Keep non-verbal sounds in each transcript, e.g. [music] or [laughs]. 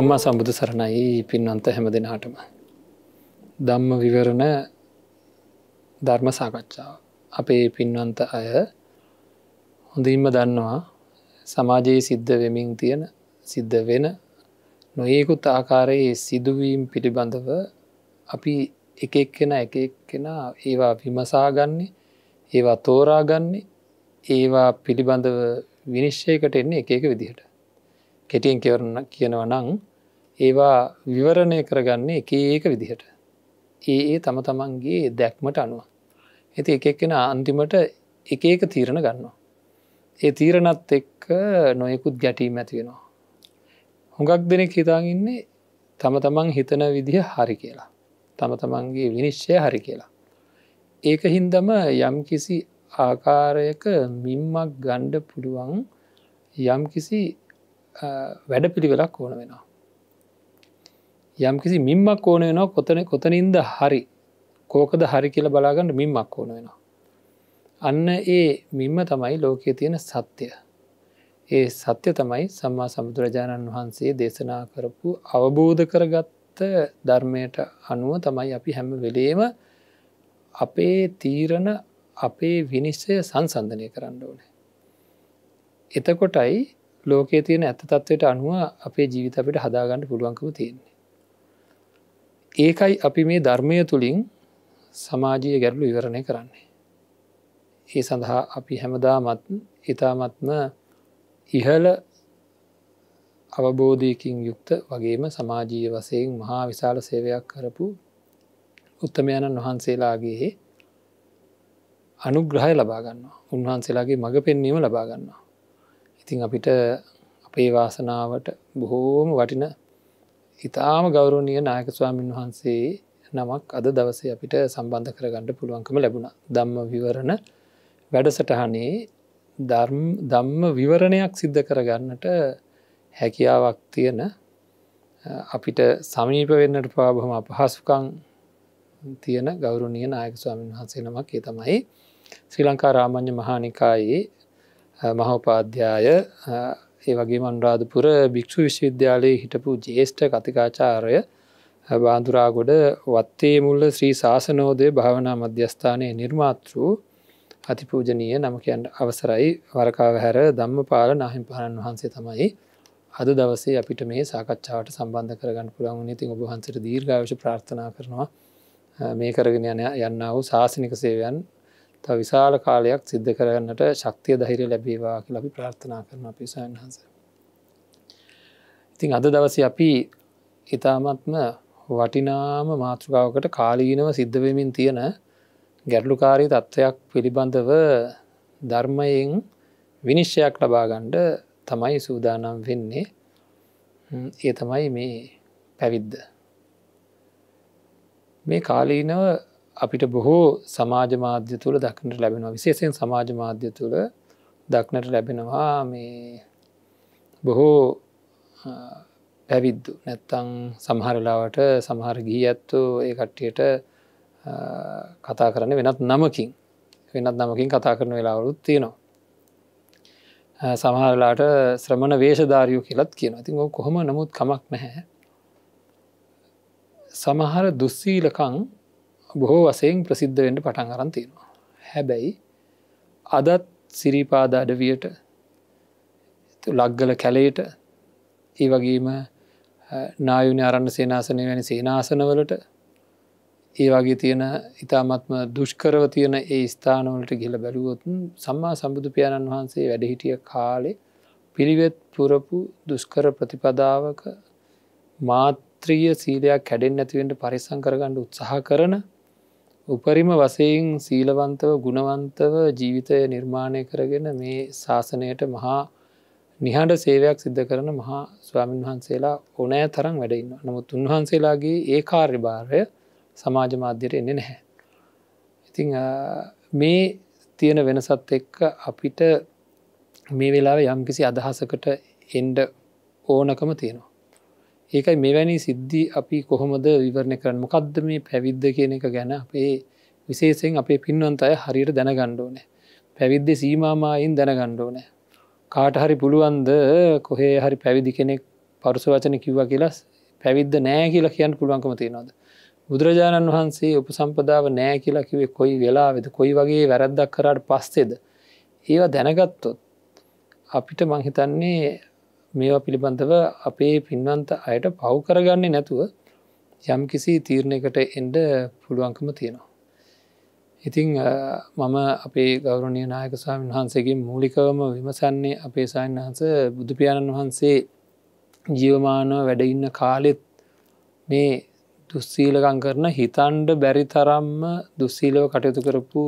සම්මා සම්බුදු සරණයි පින්වන්ත හැම දෙනාටම. දම්ම විවරණ ධර්ම සාකච්ඡාව. අපේ පින්වන්ත අය හොඳින්ම දන්නවා සමාජයේ සිද්ධ වෙමින් තියෙන සිද්ධ වෙන නොයෙකුත් ආකාරයේ සිදුවීම් පිළිබඳව අපි එක එක්කෙන එක එක්කෙන ඒවා විමසාගන්නේ ඒවා තෝරාගන්නේ ඒවා පිළිබඳව විනිශ්ෂයකට එන්නේ එක එක විදිහට කෙටියෙන් කියවරන කියනව නං ඒවා විවරණය කරගන්නේ එක ඒක විදිහට. ඒ ඒ තම තමන්ගේ දැක්මට අනුව. ඇති එකක්කෙන අන්තිමට එක ඒක තීරණ ගන්නවා. ඒ තීරණත් එක්ක නොයෙකුත් ගැටීම ඇතිවෙනවා. හොඟක් දෙනෙක් හිතාගන්නේ තම තමන් හිතන විදිහ හරි කියලා. තම තමන්ගේ විනිශ්චය හරි කියලා. ඒක හින්දම යම් කිසි ආකාරයක මිම්මක් ගණ්ඩ පුළුවන් යම් කිසි වැඩ පිළිවෙලක් ඕන වෙනවා. යම් කිසි මින්මක් ඕන වෙනවා කොතන කොතනින්ද හරි කෝකද හරි කියල බලාගන්න මින්මක් ඕන වෙනවා. අන්න ඒ මින්ම තමයි ලෝකයේ තියෙන සත්‍යය. ඒ සත්‍ය තමයි සම්මා සමුදුරජාණන් වහන්සේ දේශනා කරපු අවබෝධ කරගත්ත ධර්මයට අනුව තමයි අපි හැම වෙලේම අපේ තීරණ අපේ විනිශ්චය සංසන්ධනය කරන්න ඕන. එතකොටයි ලෝකයේ තියෙන ඇත තත්වයට අනුව අපේ ජීවිත අපිට හදාගන්න පුළුවන්කම තියෙන්නේ. ඒකයි අපි මේ ධර්මය තුළින් සමාජීය ගැටලු විවරණය කරන්නේ. ඒ සඳහා අපි හැමදාමත් ඉතාමත්ම ඉහල අවබෝධයකින් යුක්ත වගේම සමාජීය වසයෙන් මහා විශාල සේවයක් කරපු උත්තමයණන් වහන්සේලාගේ අනුග්‍රහය ලබාගන්නවා උන්වහන්සේලාගේ මඟ පෙන්වීම ලබාගන්නවා. ඉතින් අපිට අපේ වාසනාවට බොහෝම වටින ඉතාම ගෞරෝණය නායක ස්වාමීන් වහන්සේ නමක් අද දවසේ අපිට සම්බන්ධ කරගන්නඩ පුළුවන්කම ලැබුණ දම්ම විවරණ වැඩසටහනේ දම්ම විවරණයක් සිද්ධ කරගන්නට හැකියාවක් තියෙන අපිට සමීප වෙන්නට පාබහම අපහසුකං තියෙන ගෞරුණිය නායක ස්වාමීන් වහන්සේ නමක් ඒ තමයි ශ්‍රී ලංකා රාමණ්‍ය මහානිකායේ මහෝපාධ්‍යාය ඒ වගේ මන්රාධපුර භික්‍ෂු විශ්වවිද්‍යාලයේ හිටපු ජේෂ්ඨ කතිකාචාරය බාන්දුරාගොඩ වත්තේ මුල්ල ශ්‍රී ශාසනෝදය භාවනා මධ්‍යස්ථානය නිර්මාතෘූ අතිපූජනීය නමකයන් අවසරයි වරකාව හැර දම්ම පාල නහිම් පහණන් වහන්සේ තමයි අද දවසේ අපිට මේ සාකච්ඡාවට සම්බන්ධ කරගන්න පුළන්ුණ ඉතින් ඔබහන්සට දීර්ඝාවශ ප්‍රාර්ථනා කරනවා මේ කරගෙන යන යන්න වූ ශාසනික සේවයන් තව විශාල කාලයක් සිද්ධ කරන්නට ශක්තිය දහිර ලැබේවා කියලා අපි ප්‍රාර්ථනා කරන පිසාන් වහන්ස. ඉතිං අද දවස අපි ඉතාමත්ම වටිනාම මාතෘකාවකට කාලීනව සිද්ධවෙමින් තියෙන ගැටලුකාරී තත්ත්වයක් පිළිබඳව ධර්මයෙන් විනිශ්චයක් ලබාගණ්ඩ තමයි සූදානම් වෙන්නේ ඒ තමයි මේ පැවිද්ද. මේ කාලීනව අපිට බොහෝ සමාජ මාධ්‍ය තුළ දක්නට ලැබෙනවා විශේෂයෙන් සමාජ මාධ්‍ය තුළ දක්නට ලැබෙනවා මේ බොහෝ පැවිද්දු නැත්තං සමහරලාවට සමහර ගී ඇත්තු ඒ කට්ටියට කතා කරන වෙනත් නමකින් වෙනත් නමකින් කතා කරන වෙලාවරුත් තියෙනවා සමහරලාට ශ්‍රමණ වේශධාරයෝ කියලත් කියන ඉතින් කොහොම නමුත් කමක් නැහැ සමහර දුස්සීලකං බොහෝ වසයෙන් ප්‍රසිද්ධ වෙන්ට පටන් අරන් තියෙනවා. හැබැයි අදත් සිරිපාද අඩවියට ලක්ගල කැලේට ඒ වගේම නායුන අරන්න සේනාසනය වැනි සේනාසනවලට ඒ වගේ තියෙන ඉතාමත්ම දුෂ්කරව තියෙන ඒ ස්ථානවලට ගිල බැලුවොතුන් සම්මා සම්බුදුපාණන් වහන්සේ වැඩහිටිය කාලෙ පිරිවෙත් පුරපු දුෂ්කර ප්‍රතිපදාවක මාත්‍රීය සීලයක් කැඩෙන් නැතිවෙන්ට පරිසං කරගණ්ඩ උත්සාහ කරන උපරිම වසයෙන් සීලවන්තව ගුණවන්තව ජීවිතය නිර්මාණය කරගෙන මේ ශාසනයට මහා නිහඬ සේවයක් සිද්ධ කරන මහා ස්වාමීන් වහන්සේලා ඕනෑ තරම් වැඩඉන්න නමුත් උන්වහන්සේලාගේ ඒ කාර්යභාරය සමාජ මාධ්‍යයට එන්නේ නැහැ. ඉතිං මේ තියෙන වෙනසත් එක්ක අපිට මේ වෙලාව යම්කිසි අදහසකට එන්ඩ ඕනකම තියෙනවා. ඒකයි මෙවැනි සිද්ධි අපි කොහොමද විවරණය කරන්න මොකක්ද මේ පැවිද්ධ කියන එක ගැන අපේ විශේෂෙන් අපේ පින්වන්ත අය හරියට දැනගණ්ඩෝනෑ පැවිද්දෙ සීමමායින් දැනගණ්ඩෝනෑ කාටහරි පුළුවන්ද කොහේ හරි පැවිදි කෙනෙක් පරුස වචන කිව්වා කියලා පැවිද්ද නෑ කියලා කියන්න පුළුවන්කම තියෙනවාද. බුදුරජාණන් වහන්සේ උප සම්පදාව නෑ කියලා කිවේ කොයි වෙලාවෙද කොයි වගේ වැරද්දක් කරාට පස්සේද. ඒවා දැනගත්තොත් අපිට මංහිතන්නේ මේවා පිළිබඳව අපේ පින්වන්ත අයට පව් කරගන්නේ නැතුව යම් කිසි තීරණයකට එන්ඩ පුළුවන්කම තියෙනවා. ඉතිං මම අපේ ගෞරණය නායකසාමන් වහන්සේගේ මූලිකවම විමසන්නේ අපේ සයින් වහන්ස බුදුපාණන් වහන්සේ ජීවමානව වැඩඉන්න කාලෙත් මේ දුස්සීලකං කරන හිතන්ඩ බැරි තරම්ම දුස්සීලව කටයුතු කරපු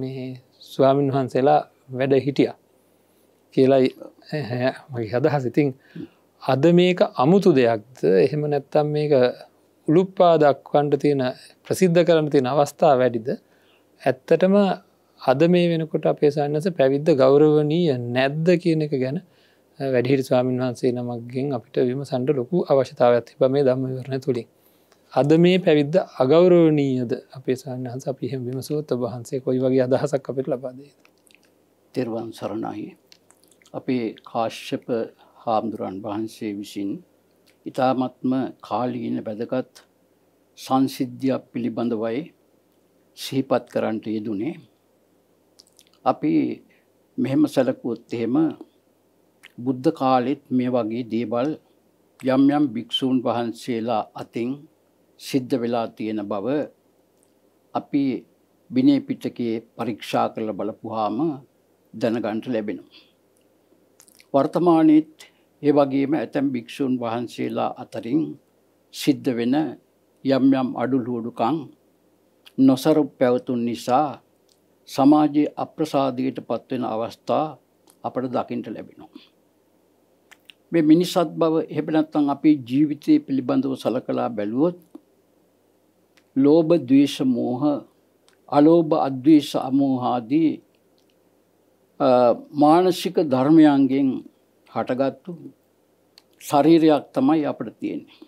මේ ස්වාමින් වහන්සේලා වැඩ හිටියා. කියලයි මගේ හදහස් ඉතින් අද මේක අමුතු දෙයක්ද එහෙම නැත්තම් මේක උළුප්පා දක්වන්ට තියෙන ප්‍රසිද්ධ කරන තියෙන අවස්ථා වැඩිද ඇත්තටම අද මේ වෙනකොට අපේ සන්නස පැවිද්ද ගෞරවනීය නැද්ද කියන එක ගැන වැඩිහිට ස්වාමීන් වහන්සේ නමක්ගෙන් අපිට විම සන්ඩ ලොකු අවශ්‍යතාව ඇති බ මේ දම්ම විවරණ තුළින් අද මේ පැවිද්ද අගෞරවනීයද අපේ සන්නහන්ස අපිහම විමසුවත වහන්සේ කොයි වගේ අදහසක් අපිට ලබාදේ තෙරවන් සරණයේ අපේ කාශ්‍යප හාමුදුරන් වහන්සේ විසින් ඉතාමත්ම කාලීන වැදගත් සංසිද්ධියක් පිළිබඳවයි සිහිපත් කරන්නට යෙදුනේ අපි මෙහෙම සැලකුවොත් එහෙම බුද්ධ කාලෙත් මේ වගේ දේවල් යම් යම් භික්ෂූන් වහන්සේලා අතින් සිද්ධ වෙලා තියෙන බව අපි විනය පිටකයේ පරීක්ෂා කරලා බලපුවාම දැනගන්න ලැබෙනවා වර්තමානයේත් ඒ වගේම ඇතැම් භික්ෂූන් වහන්සේලා අතරින් සිද්ධ වෙන යම් යම් අඩුලුවඩුකම් නොසරු පැවතුන් නිසා සමාජයේ අප්‍රසාදයට පත්වෙන අවස්ථා අපට දකිින්ට ලැබෙනවා. මේ මිනිසත් බව එහෙම නැත්නම් අපේ ජීවිතය පිළිබඳව සලකලා බැලුවොත් ලෝභ ද්වේෂ මෝහ අලෝභ අද්වේෂ අමෝහ ආදී මානසික ධර්මයන්ගෙන් හටගත්තු ශරීරයක් තමයි අපට තියෙන්නේ.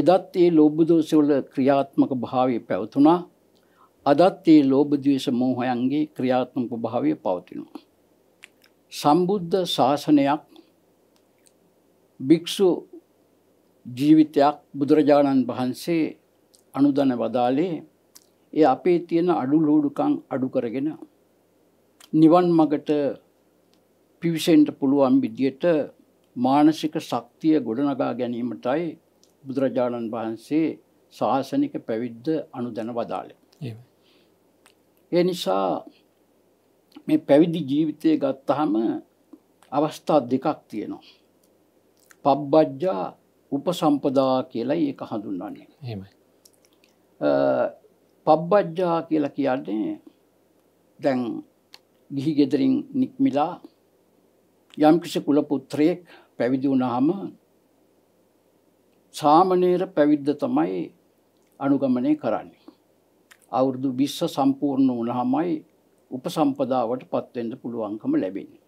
එදත් ඒ ලෝභ දෝෂවල ක්‍රියාත්මක භාවය පැවතුණා. අදත් ඒ ලෝභ ද්වේෂ මෝහයන්ගේ ක්‍රියාත්මක භාවය පවතිනවා. සම්බුද්ධ ශාසනයක් භික්ෂු ජීවිතයක් බුදුරජාණන් වහන්සේ අනුදන වදාලේ ඒ අපේ තියෙන අඩු ලෝඩුකම් අඩු කරගෙන නිවන් මගට පිවිසෙන්ට පුළුවන් විදියට මානසික ශක්තිය ගොඩනගා ගැනීමටයි බුදුරජාණන් වහන්සේ ශාසනික පැවිද්ද අනුදැන වදාළ. ඒ නිසා මේ පැවිදි ජීවිතය ගත්තහම අවස්ථා දෙකක් තියෙනවා. පබ්බජ්ජා උපසම්පදා කියලා ඒක හඳුන්වන්නේ. පබ්බජ්ජා කියලා කියන්නේ දැන් ගිහි ගෙදරින් නික්මිලා යම්කිසි කුල පුත්‍රයෙක් පැවිදි වුණාම සාමනීර පැවිද්ද තමයි අනුගමනය කරන්නේ. අවුරුදු 20 සම්පූර්ණ වුණාමයි උපසම්පදාවට පත් වෙන්න පුළුවන්කම ලැබෙන්නේ.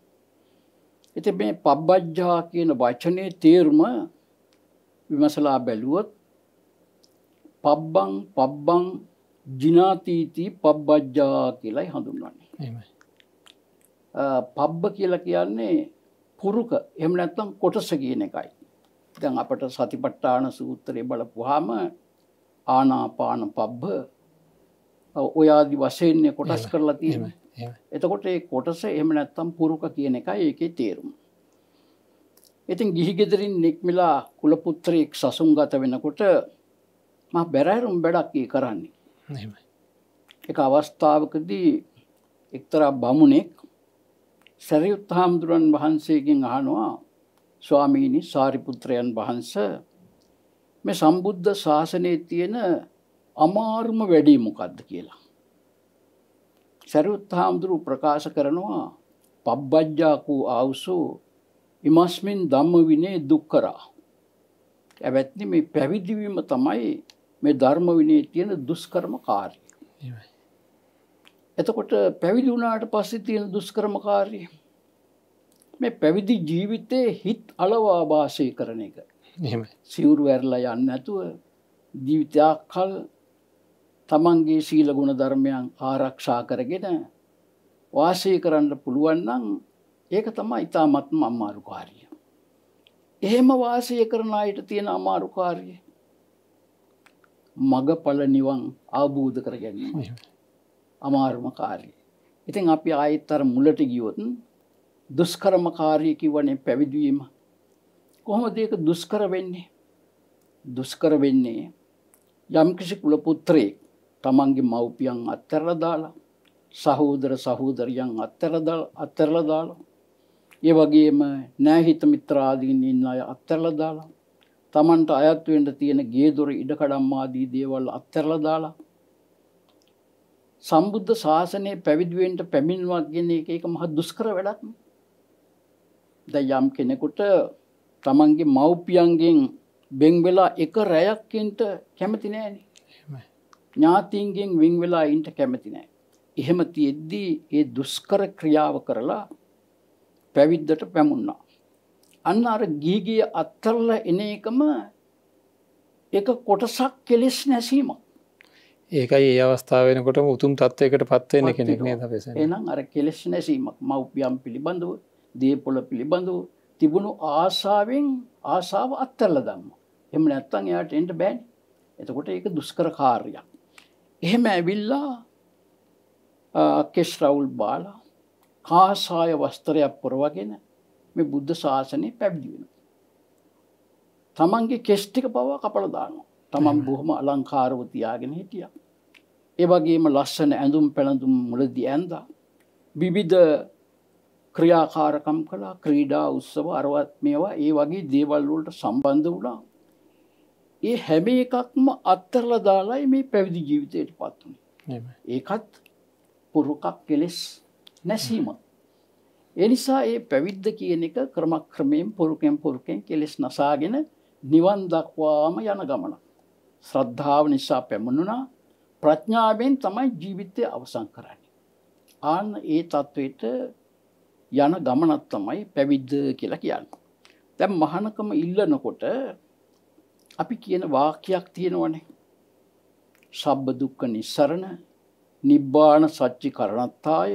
ඉතින් මේ පබ්බජ්ජා කියන වචනේ තේරුම විමසලා බැලුවොත් පබ්බං පබ්බං ජිනාතීති පබ්බජ්ජා කියලායි හඳුන්වන්නේ. එහෙමයි. පබ්බ කියලා කියන්නේ පුරුක එහෙම නැත්නම් කොටස කියන එකයි. දැන් අපට සතිපට්ඨාන සූත්‍රය බලපුවාම ආනාපාන පබ්බ ඔය ආදි වශයෙන් කොටස් කරලා තියෙනවා. එතකොට ඒ කොටස එහෙම නැත්නම් පුරුක කියන එකයි ඒකේ තේරුම. ඉතින් ගිහි ගෙදරින් නික්මිලා කුල පුත්‍රයෙක් සසුන්ගත වෙනකොට මම බැරෑරුම් වැඩක් ඒ කරන්නේ. ඒක අවස්ථාවකදී එක්තරා බමුණෙක් සැරියුත් හාමුදුරුවන් වහන්සේගෙන් අහනවා ස්වාමීණි සාරිපුත්‍රයන් වහන්ස මේ සම්බුද්ධ ශාසනයේ තියෙන අමාරුම වැඩි මොකක්ද කියලා. සැරියුත් හාමුදුරු ප්‍රකාශ කරනවා පබ්බජ්ජාකූ ආවුසු ඉමස්මින් ධම්ම විනේ දුක්කරා. ඇවැත්නි මේ පැවිදිවීම තමයි මේ ධර්ම විනේ තියෙන දුෂ්කරම කාර්යය. එතකොට පැවිදි වුණාට පස්සේ තියෙන දුෂ්කරමකාරී මේ පැවිදි ජීවිතයේ හිත් අලවා වාසය කරන එක. එහෙමයි. සිවුරු ඇරලා යන්නේ නැතුව ජීවිතයකල් තමන්ගේ සීල ගුණ ධර්මයන් ආරක්ෂා කරගෙන වාසය කරන්න පුළුවන් නම් ඒක තමයි ඊටාත්ම අමාරුකාරිය. එහෙම වාසය කරන අයට තියෙන අමාරුකාරිය මගඵල නිවන් ආબોධ කර ගැනීම. අමාරුම කාරය. ඉතින් අපි ආයිත්තර මුලට ගියොතුන් දුස්කරමකාරයකි වනේ පැවිදවීම. කොහොම දෙක දුස්කර වෙන්නේ. දුස්කර වෙන්නේ යම්කිසි කුලපුත්‍රයෙක් තමන්ගේ මව්පියන් අත්තරදාලා සහෝදර සහෝදරියන් අත්තරදල් අත්තරලදාලා ඒ වගේම නෑහිත මිත්‍රාදීන් ඉන්න අය අත්තරලදාලා තමන්ට අයත්වෙන්ට තියෙන ගේදොර ඉඩකඩම්මාදී දේවල් අත්තරලදාලා සම්බුද්ධ ශාසනය පැවිදිවෙන්ට පැමිණවා කියන එක එක මහ දුස්කර වැඩක් ද යම් කෙනෙකුට තමන්ගේ මව්පියන්ගෙන් බෙංවෙලා එක රැයක්කෙන්ට කැමති නෑන ඥාතිීන්ගෙන් විංවෙලා ඉන්ට කැමති නෑ එහෙම තියෙද්දී ඒ දුස්කර ක්‍රියාව කරලා පැවිද්දට පැමුණා අන්න අර ගීගිය අත්තරල එන එකම එක කොටසක් කෙලෙස් නැසීමක් ඒකයි ඒ අවස්ථාව වෙනකොටම උතුම් තත්වයකට පත්වයන කෙනෙක් නේද පෙස එනම් අර කෙලෙස් නැසීමක් මව්පියම් පිළිබඳව දේපොල පිළිබඳව තිබුණු ආසාාවෙන් ආසාාව අත්තල්ල දම්ම එම නැත්තන් එයාට එන්ට බෑන් එතකොට ඒක දුස්කර කාර්යක්. එහෙම ඇවිල්ලා කෙස් රවුල් බාලා කාසාය වස්තරයක් පොරවගෙන මේ බුද්ධ ශාසනය පැබ්දිවෙන. තමන්ගේ කෙස්්ටික පවා කපළ දානවා. තමන් බොහොම අලංකාරව තියාගෙන හිටිය. ඒවගේම ලස්සන ඇඳුම් පැළඳුම් මුලදී ඇන්දා. විවිධ ක්‍රියාකාරකම් කලා ක්‍රීඩා උත්සව අරවත් මේවා ඒ වගේ දේවල්වලට සම්බන්ධ වුණා. ඒ හැම එකක්ම අත්තරල දාලායි මේ පැවිදි ජීවිතයට පත්වන. ඒකත් පුරුකක් කෙලෙස් නැසීම. එනිසා ඒ පැවිද්ද කියන එක ක්‍රමක්‍රමයෙන් පුරුකෙන් පුරුකෙන් කෙලෙස් නසාගෙන නිවන් දක්වාම යන ගමනක්. ශ්‍රද්ධාව නිසා පැමුණුනා ප්‍රඥාවෙන් තමයි ජීවිතය අවසන් කරන්නේ. ආන්න ඒ තත්ත්වයට යන ගමනක් තමයි පැවිද්ද කියලා කියන්න. දැම් මහනකම ඉල්ලනකොට අපි කියන වාකයක් තියෙනවනේ. සබ්බ දුක්ක නිස්සරණ නිබ්බාන සච්චි කරණත්තාය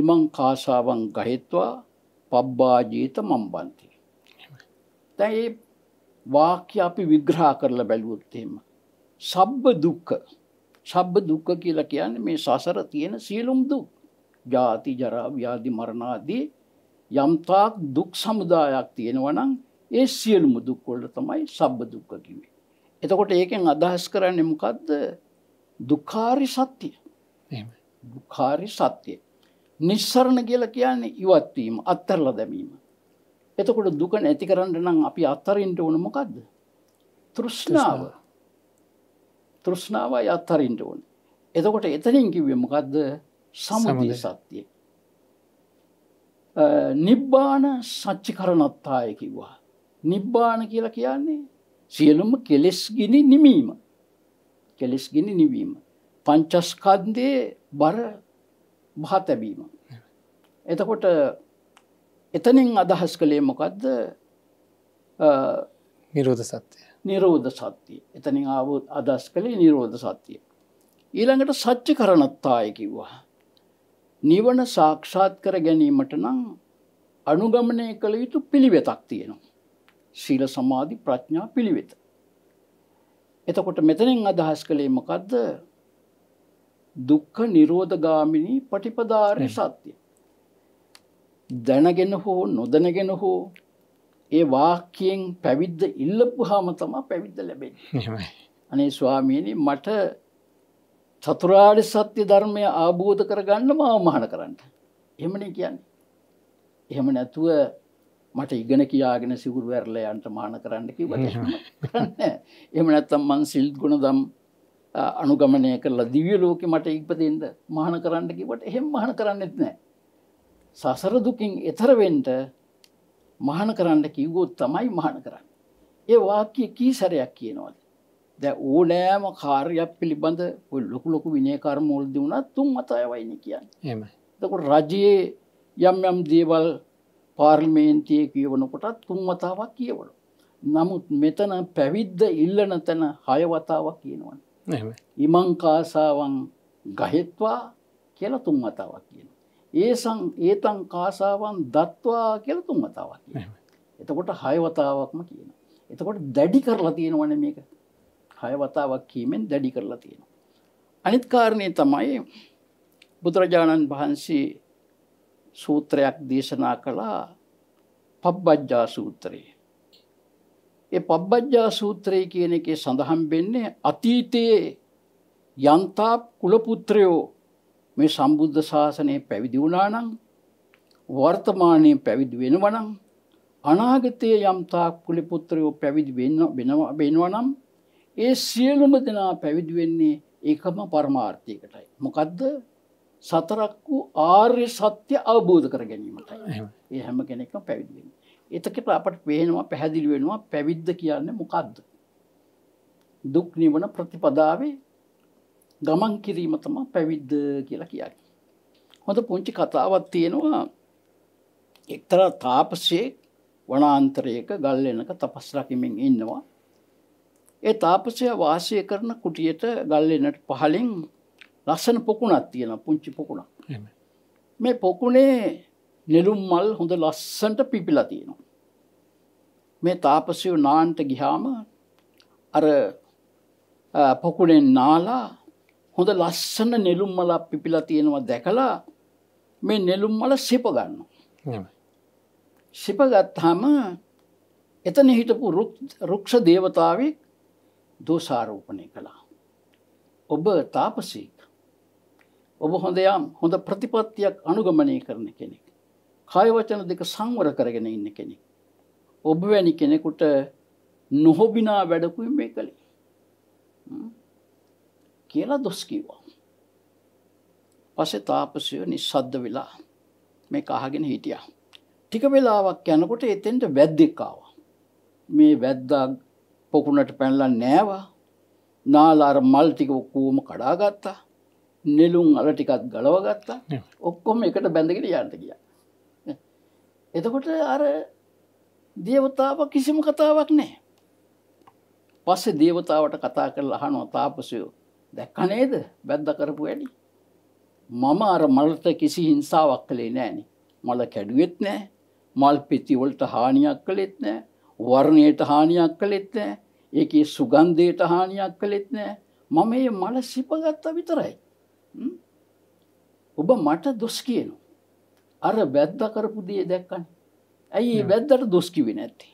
ඉමං කාසාවන් ගහෙත්වා පබ්බාජීත මම්බන්ති. තැ වාක්‍ය අපි විග්‍රහ කරලා බැලුවොත් එහෙම සබ්බ දුක්ඛ සබ්බ දුක්ඛ කියලා කියන්නේ මේ සසර තියෙන සියලුම දුක් ජාති ජරා ව්‍යාධි මරණ ආදී යම්තාක් දුක් සමුදායක් තියෙනවා නම් ඒ සියලුම දුක් වලට තමයි සබ්බ දුක්ඛ කිව්වේ එතකොට ඒකෙන් අදහස් කරන්නේ මොකද්ද දුක්ඛාරි සත්‍ය එහෙම දුක්ඛාරි සත්‍ය නිස්සරණ කියලා කියන්නේ ඉවත් වීම අත්හැරලා දැමීම එතකොට දුක නැති කරන්න නම් අපි අත්තරින්ට ඕන මොකක්ද තෘෂ්ණාව තෘෂ්ණාවයි අත්තරින්ට ඕන එතකොට එතනින් කිවේ මොකක්ද සමධ සත්‍යය නිබ්බාන සච්චි කරනත්තාය කිව්වා නිබ්බාන කියලා කියන්නේ සියලුම කෙලෙස් ගිනි නිමීම කෙලෙස් ගිනි නිවීම පංචස්කන්දය බර බහතැබීම එතකොට එතනින් අදහස් කළේ මොකක්ද නිරෝධ සත්‍යය නිරෝධ සත්‍යය එතනින් ආවුත් අදස් කළේ නිරෝධ සත්‍යය. ඊළඟට සච්චි කරනත්තාය කිව්වා. නිවන සාක්ෂාත් කර ගැනීමට නම් අනුගමනය කළ යුතු පිළිවෙතක් තියෙනවා. ශීල සමාධි ප්‍රඥා පිළිවෙත. එතකොට මෙතනින් අදහස් කළේ මොකක්ද දුක්ඛ නිරෝධගාමිනී පටිපදාරය සත්‍යය. දැනගෙන හෝ නොදැනගෙන හෝ ඒ වාක්‍යයෙන් පැවිද්ද ඉල්ලපු හාම තමා පැවිද්ද ලැබෙන අනේ ස්වාමීණි මට චතුරාඩ සත්‍ය ධර්මය ආබෝධ කරගන්න ම අවමහන කරන්න. එමන කියන්න. එහෙම නැතුව මට ඉගෙන කියාගෙන සිවුර වැරල යන්ට මාන කරන්නකි ව එම නැත්තම් මන් සිල්ත් ගුණ දම් අනුගමනය කරලා දිවිය ලෝක මට ඉක්පතින්ද මහන කරන්නකිවට එහෙම මහන කරන්නෙත් නෑ සසර දුකින් එතර වෙන්න මහාන කරන්න කිව්වොත් තමයි මහාන කරන්න. ඒ වාක්‍ය කී සැරයක් කියනවාද? දැන් ඕනෑම කාර්යයක් පිළිබඳ ඔය ලොකු ලොකු විනය කර්මවලදී වුණත් තුන් අතයවයිනේ කියන්නේ. එහෙමයි. එතකොට රජයේ යම් යම් දේවල් පාර්ලිමේන්තුවේ කියවනකොටත් තුන් වතාවක් කියවලු. නමුත් මෙතන පැවිද්ද ඉල්ලන තැන හය වතාවක් කියනවනේ. එහෙමයි. ඉමං කාසාවන් ගහෙත්වා කියලා තුන් වතාවක් කියනවා. ඒසං ඒතං කාසාවන් දත්වා කියල තුන් වතාවක් එතකොට හයවතාවක්ම කියන. එතකොට දැඩි කරලා තියෙනවන මේක හයවතාවක් කීමෙන් දැඩි කරලා තියෙන. අනිත්කාරණය තමයි බුදුරජාණන් වහන්සේ සූත්‍රයක් දේශනා කළා පබ්බජ්ජා සූත්‍රයේ. ඒ පබ්බජ්ජා සූත්‍රය කියන එක සඳහන් වෙන්නේ අතීතයේ යන්තා කුලපුත්‍රයෝ මේ සම්බුද්ධ ශාසනය පැවිදි වුණා නම් වර්තමානයේ පැවිදි වෙනවා නම් අනාගතයේ යම් තාක් කුලපුත්‍රයෝ පැවිදි වෙන්න වෙනවා වෙනවා නම් ඒ සියලුම දෙනා පැවිදි වෙන්නේ එකම පරමාර්ථයකටයි. මොකද්ද? සතරක් වූ ආර්ය සත්‍ය අවබෝධ කර ගැනීමටයි. ඒ හැම කෙනෙක්ම පැවිදි වෙන්නේ. එතකොට අපට පේනවා පැහැදිලි වෙනවා පැවිද්ද කියන්නේ මොකද්ද? දුක් නිවන ප්‍රතිපදාවේ ගමන් කිරීම තම පැවිද්ද කියලා කියන්න. හොඳ පුංචි කතාවත් තියෙනවා එක්තර තාපසේ වනාන්තරයක ගල්ලෙනක තපස්රකිමින් ඉන්නවා. ඒ තාපසය වාසය කරන කුටියට ගල්ලෙනට පහලින් ලස්සන පොකුණක් තියෙන පුංචි පොකුණක් මේ පොකුණේ නෙළුම් මල් හොඳ ලස්සන්ට පිපිලා තියෙනවා. මේ තාපසය නාන්ට ගිහාම අර පොකුණෙන් නාලා හොඳ ලස්සන නෙළුම් මල පිපිලා තියෙනවා දැකලා මේ නෙළුම් මල සිප ගන්න සිපගත්හම එතන හිටපු රුක්ෂ දේවතාවක් දෝසාරෝපනය කළා ඔබ තාපසීක ඔබ හොඳ යම් හොඳ ප්‍රතිපත්තියක් අනුගමනය කරන කෙනෙක් කායවචන දෙක සංවර කරගෙන ඉන්න කෙනෙක් ඔබ වැනි කෙනෙකුට නොහොබිනා වැඩකුයි මේ කළේ කියලා දොස් කිව්වා. පස්සේ තාපසය නිස්සද්ද වෙලා මේ අහගෙන හිටියා. ටික වෙලාවක් යනකොට එතෙන්ට වැද්දෙක් ආවා. මේ වැද්දා පොකුණට පැනලා නෑවා. නාලාර මල් ටික ඔක්කොම කඩා ගත්තා. නෙළුම් අල ටිකත් ගලව ගත්තා. ඔක්කොම එකට බැඳගෙන යන්න ගියා. එතකොට අර දේවතාව කිසිම කතාවක් නෑ. පස්සේ දේවතාවට කතා කරලා අහනවා තාපසයෝ දැක්ක නේද වැද්ද කරපු වැඩි. මම අර මලට කිසි හිංසාවක් කළේ නෑනේ. මල කැඩුවෙත් නෑ. මල් පිටිවලට හානියක් කළෙත් නෑ. වර්ණයට හානියක් කළෙත් නෑ. ඒකේ සුගන්ධයට හානියක් කළෙත් නෑ. මම මේ මල සිපගත්තා විතරයි. ඔබ මට දොස් කියනවා. අර වැද්ද කරපු දේ දැක්කනේ. ඇයි මේ වැද්දට දොස් කිව්වේ නැත්තේ?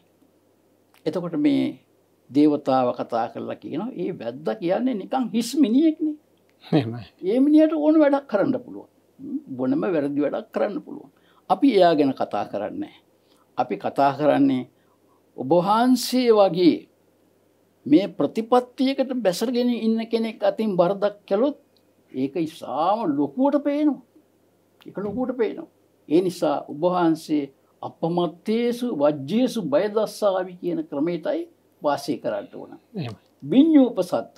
එතකොට මේ දේවතාව කතා කරලා කියනවා ඒ වැද්ද කියන්නේ නිකං හිස් මිනිියෙක්නේ ඒ මිනිට ඕන වැඩක් කරන්න පුළුවන් බොනම වැරදි වැඩක් කරන්න පුළුවන් අපි එයා ගැන කතා කරන්නේ අපි කතා කරන්නේ ඔබහන්සේ වගේ මේ ප්‍රතිපත්තියකට බැසරගෙන ඉන්න කෙනෙක් අතින් බරදක් කැලොත් ඒක ඉසාම ලොකුවට පේනවා එක ලොකුවට පේනවා ඒ නිසා උබහන්සේ අපමත්තේසු වජ්‍යයසු බයදස්සාවි කියන ක්‍රමේතයි වාසය කරන්න ඕන බිඤ්ඥූප සත්ත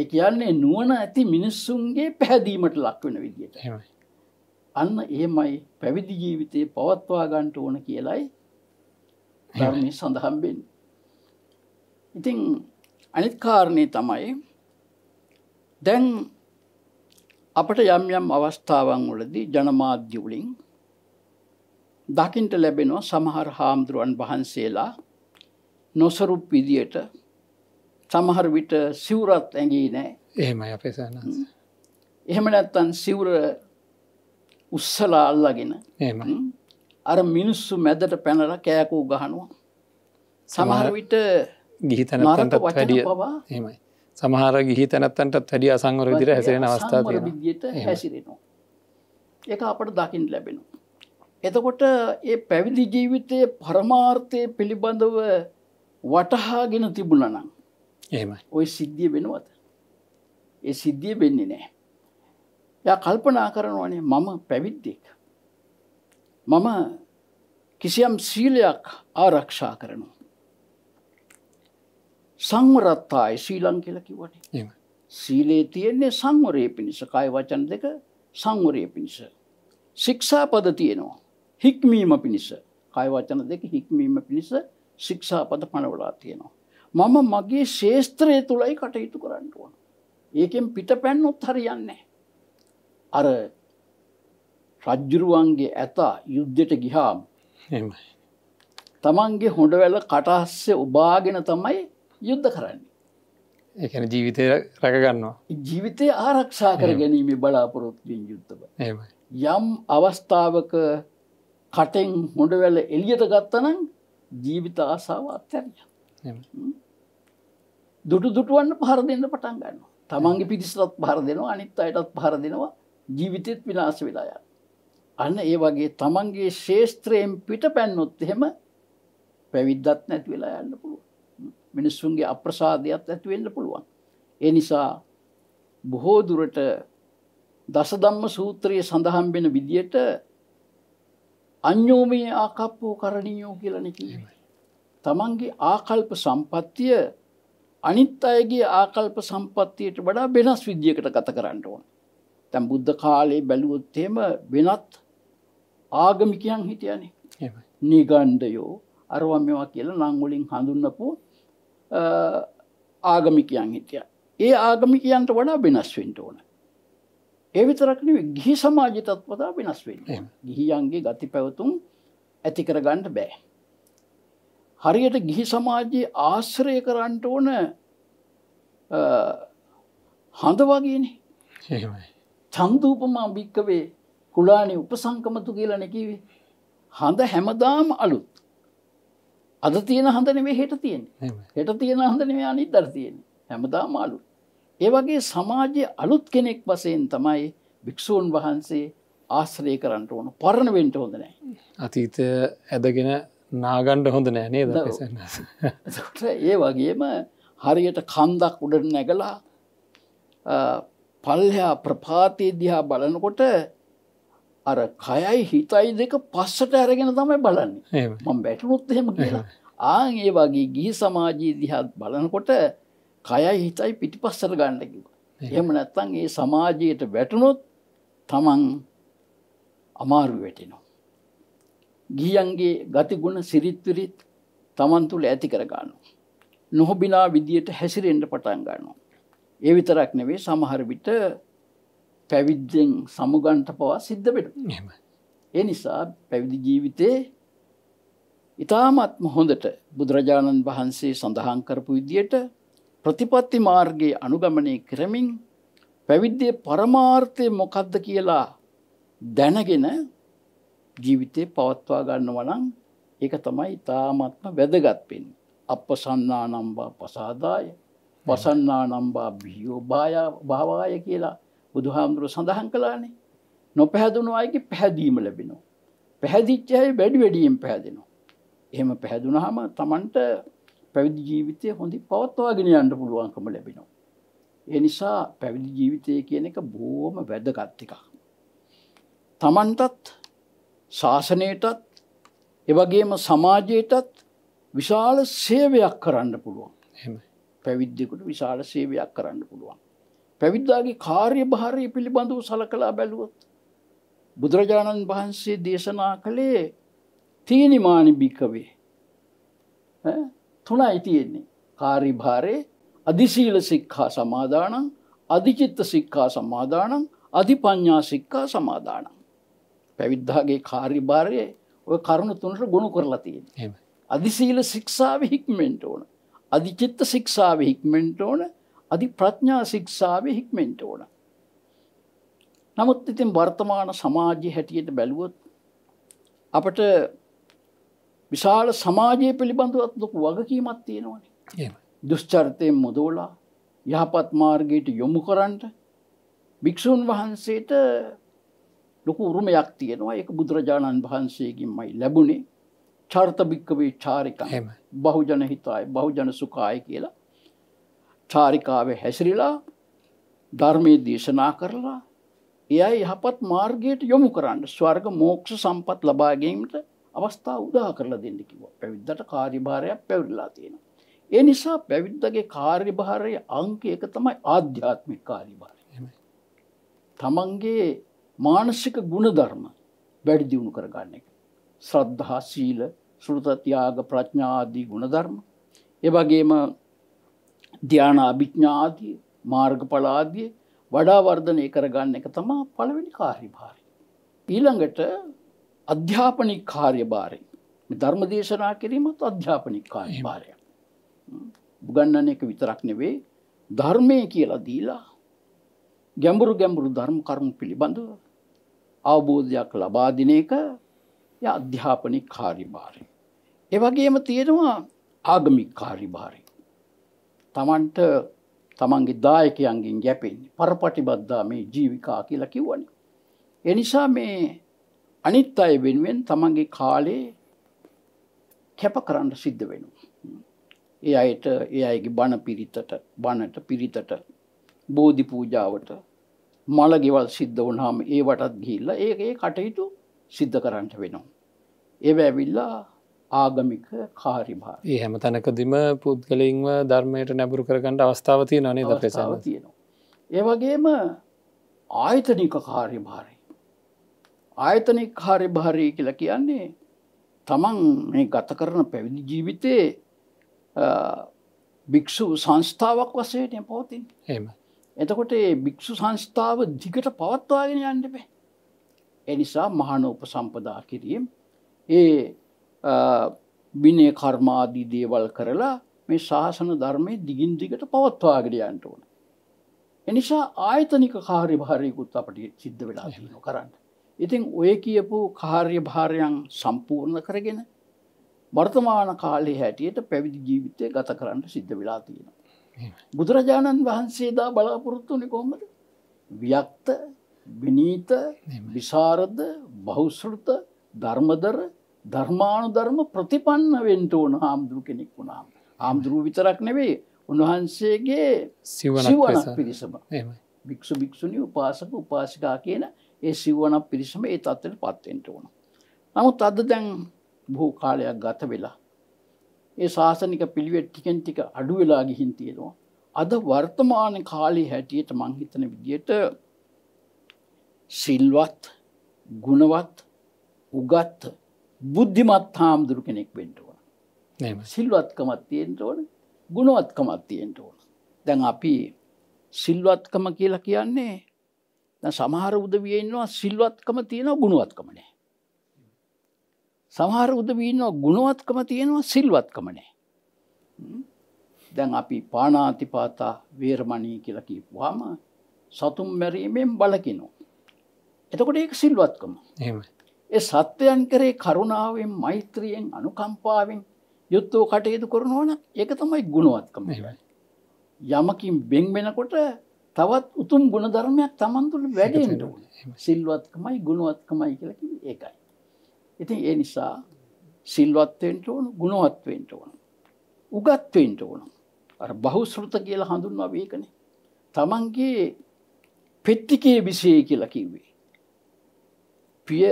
ඒ කියන්නේ නුවන ඇති මිනිස්සුන්ගේ පැහැදීමට ලක්වෙන විදිට අන්න එහෙමයි පැවිදි ජීවිතය පවත්වා ගන්ට ඕන කියලයි ධර්මය සඳහම්බෙන් ඉතිං අනිත් කාරණය තමයි දැන් අපට යම් යම් අවස්ථාවන් වලදී ජනමාධ්‍යවලින් දකිින්ට ලැබෙනවා සමහර හාමුදුරුවන් වහන්සේලා නොසරුප් විදියට සමහර විට සිවුරත් ඇඟී නෑ එහෙමයි අපේ සන්නස එහෙම නැත්තන් සිවුර උස්සලා අල්ලගෙන අර මිනිස්සු මැදට පැනල කෑකූ ගහනවා සමහර විට ගිහිතන වැඩිය හෙමයි සමහර ගිහි තැනත්තන්ටත් හැඩිය අසංවර විදිර හැසිරෙන අවස්ථාව විදියට හැසිරෙනවා එක අපට දකිින් ලැබෙනු. එතකොට ඒ පැවිදි ජීවිතය පරමාර්ථය පිළිබඳව වටහාගෙන තිබුණනම් එම ඔය සිද්ධිය වෙනවත ඒ සිද්ධිය වෙන්නේ නෑ ය කල්පනා කරනවනේ මම පැවිද්දෙක් මම කිසියම් සීලයක් ආරක්ෂා කරනු සංවරත්තායි සීලං කියල කිවට සීලේ තියෙන්නේ සංවරය පිණිස කය වචන දෙක සංවරය පිණිස ශික්ෂාපද තියෙනවා හික්මීම පිණිස කය වචන දෙක හික්මීම පිණිස ශික්ෂාපද පනවලා තියෙනවා. මම මගේ ශේෂත්‍රය තුළයි කටයුතු කරන්න ඕන. ඒකෙන් පිට පැන්නොත් හරියන්නේ. අර රජ්ජුරුවන්ගේ ඇතා යුද්ධට ගිහාම් තමන්ගේ හොඩවැල කටහස්සේ උබාගෙන තමයි යුද්ධ කරන්නේ. ඒන ජීවිතය රැකගන්නවා. ජීවිතය ආරක්ෂා කර ගැනීම බලාපොරොත්තුවෙන් යුත්තව. යම් අවස්ථාවක කටෙන් හොඩවැල එළියට ගත්තනං ජීවිත ආසාාව අත්තැරිය දුටු දුටුවන්න පහර දෙන්න පටන් ගන්න තමන්ගේ පිරිසලත් පහර දෙනවා අනිත් අයටත් පහර දෙනවා ජීවිතයත් විනාස වෙලාය අන්න ඒ වගේ තමන්ගේ ශේෂත්‍රයෙන් පිට පැන්නොත් එහෙම පැවිද්දත් නැති වෙලා යන්න පුළුව මිනිස්සුන්ගේ අප්‍රසාධයක් ඇතිවෙන්න පුළුවන් ඒ නිසා බොහෝදුරට දසදම්ම සූත්‍රයේ සඳහන් වෙන විදියට අඥ්ඥෝමයේ ආකප්පෝ කරණියෝ කියලන කිවේ. තමන්ගේ ආකල්ප සම්පත්තිය අනිත් අයගේ ආකල්ප සම්පත්තියට වඩා වෙනස් විද්‍යකට කත කරන්න ඕන. තැම් බුද්ධ කාලයේ බැලුවොත්තේම වෙනත් ආගමිකයන් හිටියනේ නිගණ්ඩයෝ අරවා මෙවා කියලා නංගොලින් හඳුන්නපු ආගමිකයන් හිටිය. ඒ ආගමිකයන්ට වඩා වෙනස් වෙන්ට ඕන. ඒ විතරක් නෙවෙයි ගිහි සමාජ තත්ත්වතා වෙනස් වෙන්නේ. ගිහියන්ගේ ගති පැවතුම් ඇති කරගන්න බෑ. හරියට ගිහි සමාජයේ ආශ්‍රය කරන්න ඕන හඳ වගේනේ. එහෙමයි. චන්දුපමා භික්කවේ කුලානේ උපසංකමතු කියලා නැකිවේ. හඳ හැමදාම අලුත්. අද තියෙන හඳ නෙවෙයි හෙට තියෙන්නේ. හෙට තියෙන හඳ නෙවෙයි අනිද්දා තියෙන්නේ. හැමදාම අලුත්. ඒ වගේ සමාජයේ අලුත් කෙනෙක් වශයෙන් තමයි භික්ෂූන් වහන්සේ ආශ්‍රය කරන්න ඕන පරණ වෙන්ට හොඳ නෑ. අතීත ඇදගෙන නාගණ්ඩ හොඳ නෑ නේද ඒ වගේම හරියට කන්දක් උඩට නැගලා පල්හා ප්‍රපාතය දිහා බලනකොට අර කයයි හිතයි දෙක පස්සට ඇරගෙන තමයි බලන්නේ මම බැටනුත් එහෙම කියලා ආන් ඒ වගේ ගිහි සමාජී දිහත් බලනකොට කයයි හිතයි පිටිපස්සර ගණ්ඩකිව. එම නැත්තන් ඒ සමාජයට වැටනොත් තමන් අමාරු වැටෙනවා. ගියන්ගේ ගතිගුණ සිරිත්විරිත් තමන් තුළ ඇති කරගන්නු. නොහොබිනා විදියට හැසිරෙන්ට පටන් ගන්නවා. ඒ විතරක් නෙවේ සමහරවිට පැවිද්දෙන් සමුගන්ට පවා සිද්ධ වෙන. ඒ නිසා පැවිදි ජීවිතේ ඉතාමත්ම හොඳට බුදුරජාණන් වහන්සේ සඳහන් කරපු විදියට ප්‍රතිපත්ති මාර්ගයේ අනුගමනය කරමින් පැවිද්දේ පරමාර්ථය මොකක්ද කියලා දැනගෙන ජීවිතේ පවත්වා ගන්නවා නම් ඒක තමයි ඉතාමත්ම වැදගත් වෙන්නේ. අපසන්නා නම්බා පසාදාය වසන්නා නම්බා බියෝ බාය භාවාය කියලා බුදුහාමුදුරුව සඳහන් කළානේ. නොපැහැදුණු අයගේ පැහැදීම ලැබෙනවා. පැහැදිච්ච අය වැඩි වැඩියෙන් පැහැදෙනවා. එහෙම පැහැදුනහම Tamanට පැවිදි ජීවිතය හොඳින් පවත්වාගෙන යන්න පුළුවන්කම ලැබෙනවා. ඒ නිසා පැවිදි ජීවිතය කියන එක බෝම වැදගත්තික. තමන්ටත් ශාසනයටත් එවගේම සමාජයටත් විශාල සේවයක් කරන්න පුළුවන් පැවිද්දෙකුට විශාල සේවයක් කරන්න පුළුවන්. පැවිද්දාගේ කාර්ය භාරය පිළිබඳව සලකලා බැලුවොත්. බුදුරජාණන් වහන්සේ දේශනා කළේ තීනිමානි භිකවේ තුනයි තියෙන්නේ. කාරිභාරේ අධිශීල සික්ඛා සමාදානං අධිචිත්ත සික්ඛා සමාදානං අධිපඤ්ඤා සික්ඛා සමාදානං. පැවිද්දාගේ කාරිභාරයේ ඔය කරුණු තුනට ගොනු කරලා තියෙන්නේ. අධිශීල ශික්ෂාව හික්මෙන්ට ඕන. අධිචිත්ත ශික්ෂාව හික්මෙන්ට ඕන. අධි ප්‍රඥා ශික්ෂාව හික්මෙන්ට ඕන. නමුත් ඉතින් වර්තමාන සමාජයේ හැටියට බැලුවොත් අපට විශාල සමාජය පිළිබඳවත් ලොකු වගකීමත් තියෙනවනේ දුෂ්චර්තයෙන් මුදෝලා යහපත් මාර්ගයට යොමු කරන්ට භික්‍ෂූන් වහන්සේට ලොකු උරුමයක් තියෙනවා එක බුදුරජාණන් වහන්සේකින් මයි ලැබුණේ චර්තභික්කවේ චාරික බහුජන හිතායි බහුජන සුකාය කියලා චාරිකාව හැසිරිලා ධර්මය දේශනා කරලා එය යහපත් මාර්ගයට යොමු කරන්න ස්වර්ග මෝක්ෂ සම්පත් ලබාගීමට අවස්ථා උදා කරලා දෙන්න කිව්වා. පැවිද්දට කාර්යභාරයක් පැවරිලා තියෙනවා. ඒ නිසා පැවිද්දගේ කාර්යභාරයේ අංක එක තමයි ආධ්‍යාත්මික කාර්යභාරය. තමන්ගේ මානසික ගුණධර්ම වැඩි දියුණු කරගන්න එක. ශ්‍රද්ධා, සීල, සුරත ත්‍යාග, ප්‍රඥා ආදී ගුණධර්ම. ඒ වගේම ධානා අභිඥා ආදී මාර්ගඵල ආදී වඩා වර්ධනය කරගන්න එක තමයි පළවෙනි කාර්යභාරය. ඊළඟට අධ්‍යාපනික කාර්යභාරය ධර්ම දේශනා කිරීමත් අධ්‍යාපනික කාර්යභාරය. උගන්වන එක විතරක් නෙවෙයි ධර්මය කියලා දීලා ගැඹුරු ගැඹුරු ධර්ම කරුණු පිළිබඳව අවබෝධයක් ලබා දෙන එක ය අධ්‍යාපනික කාර්යභාරය. ඒ වගේම තියෙනවා ආගමික කාර්යභාරය. Tamanට තමන්ගේ දායකයන්ගෙන් ගැපෙන්නේ පරපටිබද්දා මේ ජීවිකා කියලා කිව්වනේ. ඒ නිසා මේ අනිත් අය වෙනුවෙන් තමන්ගේ කාලේ කැප කරන්න සිද්ධ වෙනවා. ඒ අයට ඒ අයගේ බණ පිරිතට බණට පිරිතට බෝධි පූජාවට මළගෙවල් සිද්ධ වුණාම ඒ වටත් ගිහිල්ල ඒ ඒ කටයුතු සිද්ධ කරන්නට වෙනවා. ඒව ඇවිල්ලා ආගමික කාරිභා ඒ හැම තැනකදිම පුද්ගලින්ව ධර්මයට නැබුරු කරගන්නට අවස්ථාවතිය නේ දක්සාව තියෙනවා. ඒවගේම ආයතනික කාරිභාරය ආයතනික කාර්යභාරය කියලා කියන්නේ තමන් මේ ගත කරන පැවිදි ජීවිතයේ භික්‍ෂු සංස්ථාවක් වසයට පවතින් හෙම එතකොට ඒ භික්‍ෂු සංස්ථාව දිගට පවත්වාගෙන යන්නපේ එනිසා මහනෝප සම්පදා කිරීම් ඒ බිනේ කර්මාදී දේවල් කරලා මේ ශාසන ධර්මය දිගින් දිගට පවත්වාගෙනයන්ට ඕන එනිසා ආයතනික කාරිභාරයකුත් අපට සිද්ධ වෙලා කරන්න ඉතින් ඔය කියපු කාර්යභාරයන් සම්පූර්ණ කරගෙන වර්තමාන කාලේ හැටියට පැවිදි ජීවිතය ගත කරන්න සිද්ධ වෙලා තියෙනවා. බුදුරජාණන් වහන්සේදා බලාපොරොත්තුනි කොහොමද ව්‍යක්ත විනීත විසාරද බෞසෘත ධර්මදර ධර්මාණු ධර්ම ප්‍රතිපන්න වෙන්ට ඕන හාමුදුරු කෙනෙක් වුණාම ආමුදුරුව විතරක් නෙවේ උන්වහන්සේගේ සිවනක් පිරිසම භික්ෂු භික්‍ෂුණි උපාසක උපාසිකා කියන ඒ සිව්වනක් පිරිසම ඒ තත්ත්වයට පත්වෙන්ට ඕන. නමුත් අද දැන් බොහෝ කාලයක් ගත වෙලා. ඒ ශාසනික පිළිවෙත් ටිකෙන් ටික අඩු වෙලා ගිහින් තියෙනවා. අද වර්තමාන කාලේ හැටියට මං හිතන විදියට සිල්වත් ගුණවත් උගත් බුද්ධිමත් හාමුදුරු කෙනෙක් වෙන්ට ඕන. සිල්වත්කමත් තියෙන්ට ඕන ගුණවත්කමත් තියෙන්ට ඕන. දැන් අපි සිල්වත්කම කියලා කියන්නේ සමහර උදවිය ඉන්නවා සිල්වත්කම තියෙනවා ගුණුවත්කමනේ. සමහර උදවිය ඉන්නවා ගුණවත්කම තියෙනවා සිල්වත්කමනේ. දැන් අපි පානාතිපාතා වේරමණී කියලා කියපුවාම සතුම් මැරීමෙන් බලකිනෝ. එතකොට ඒක සිල්වත්කම. එහෙමයි. ඒ සත්‍යයන් කරේ කරුණාවෙන් මෛත්‍රියෙන් අනුකම්පාවෙන් යුත්තෝ කටයුතු කරනවන ඒක තමයි ගුණවත්කම යමකින් බෙන් වෙනකොට තවත් උතුම් ගුණධර්මයක් තමන් තුළ වැඩෙන්ට සිල්වත්කමයි ගුණුවත්කමයි කියලකි ඒකයි. ඉතින් ඒ නිසා සිල්වත්වෙන්ට ඕන ගුණුවත්වෙන්ට ඕන. උගත්වෙන්ට ඕන. අ බහුස්ෘත කියලා හඳුන්වා වේකනේ. තමන්ගේ පෙට්ටිකේ විසේ කියලා කිව්වේ. පිය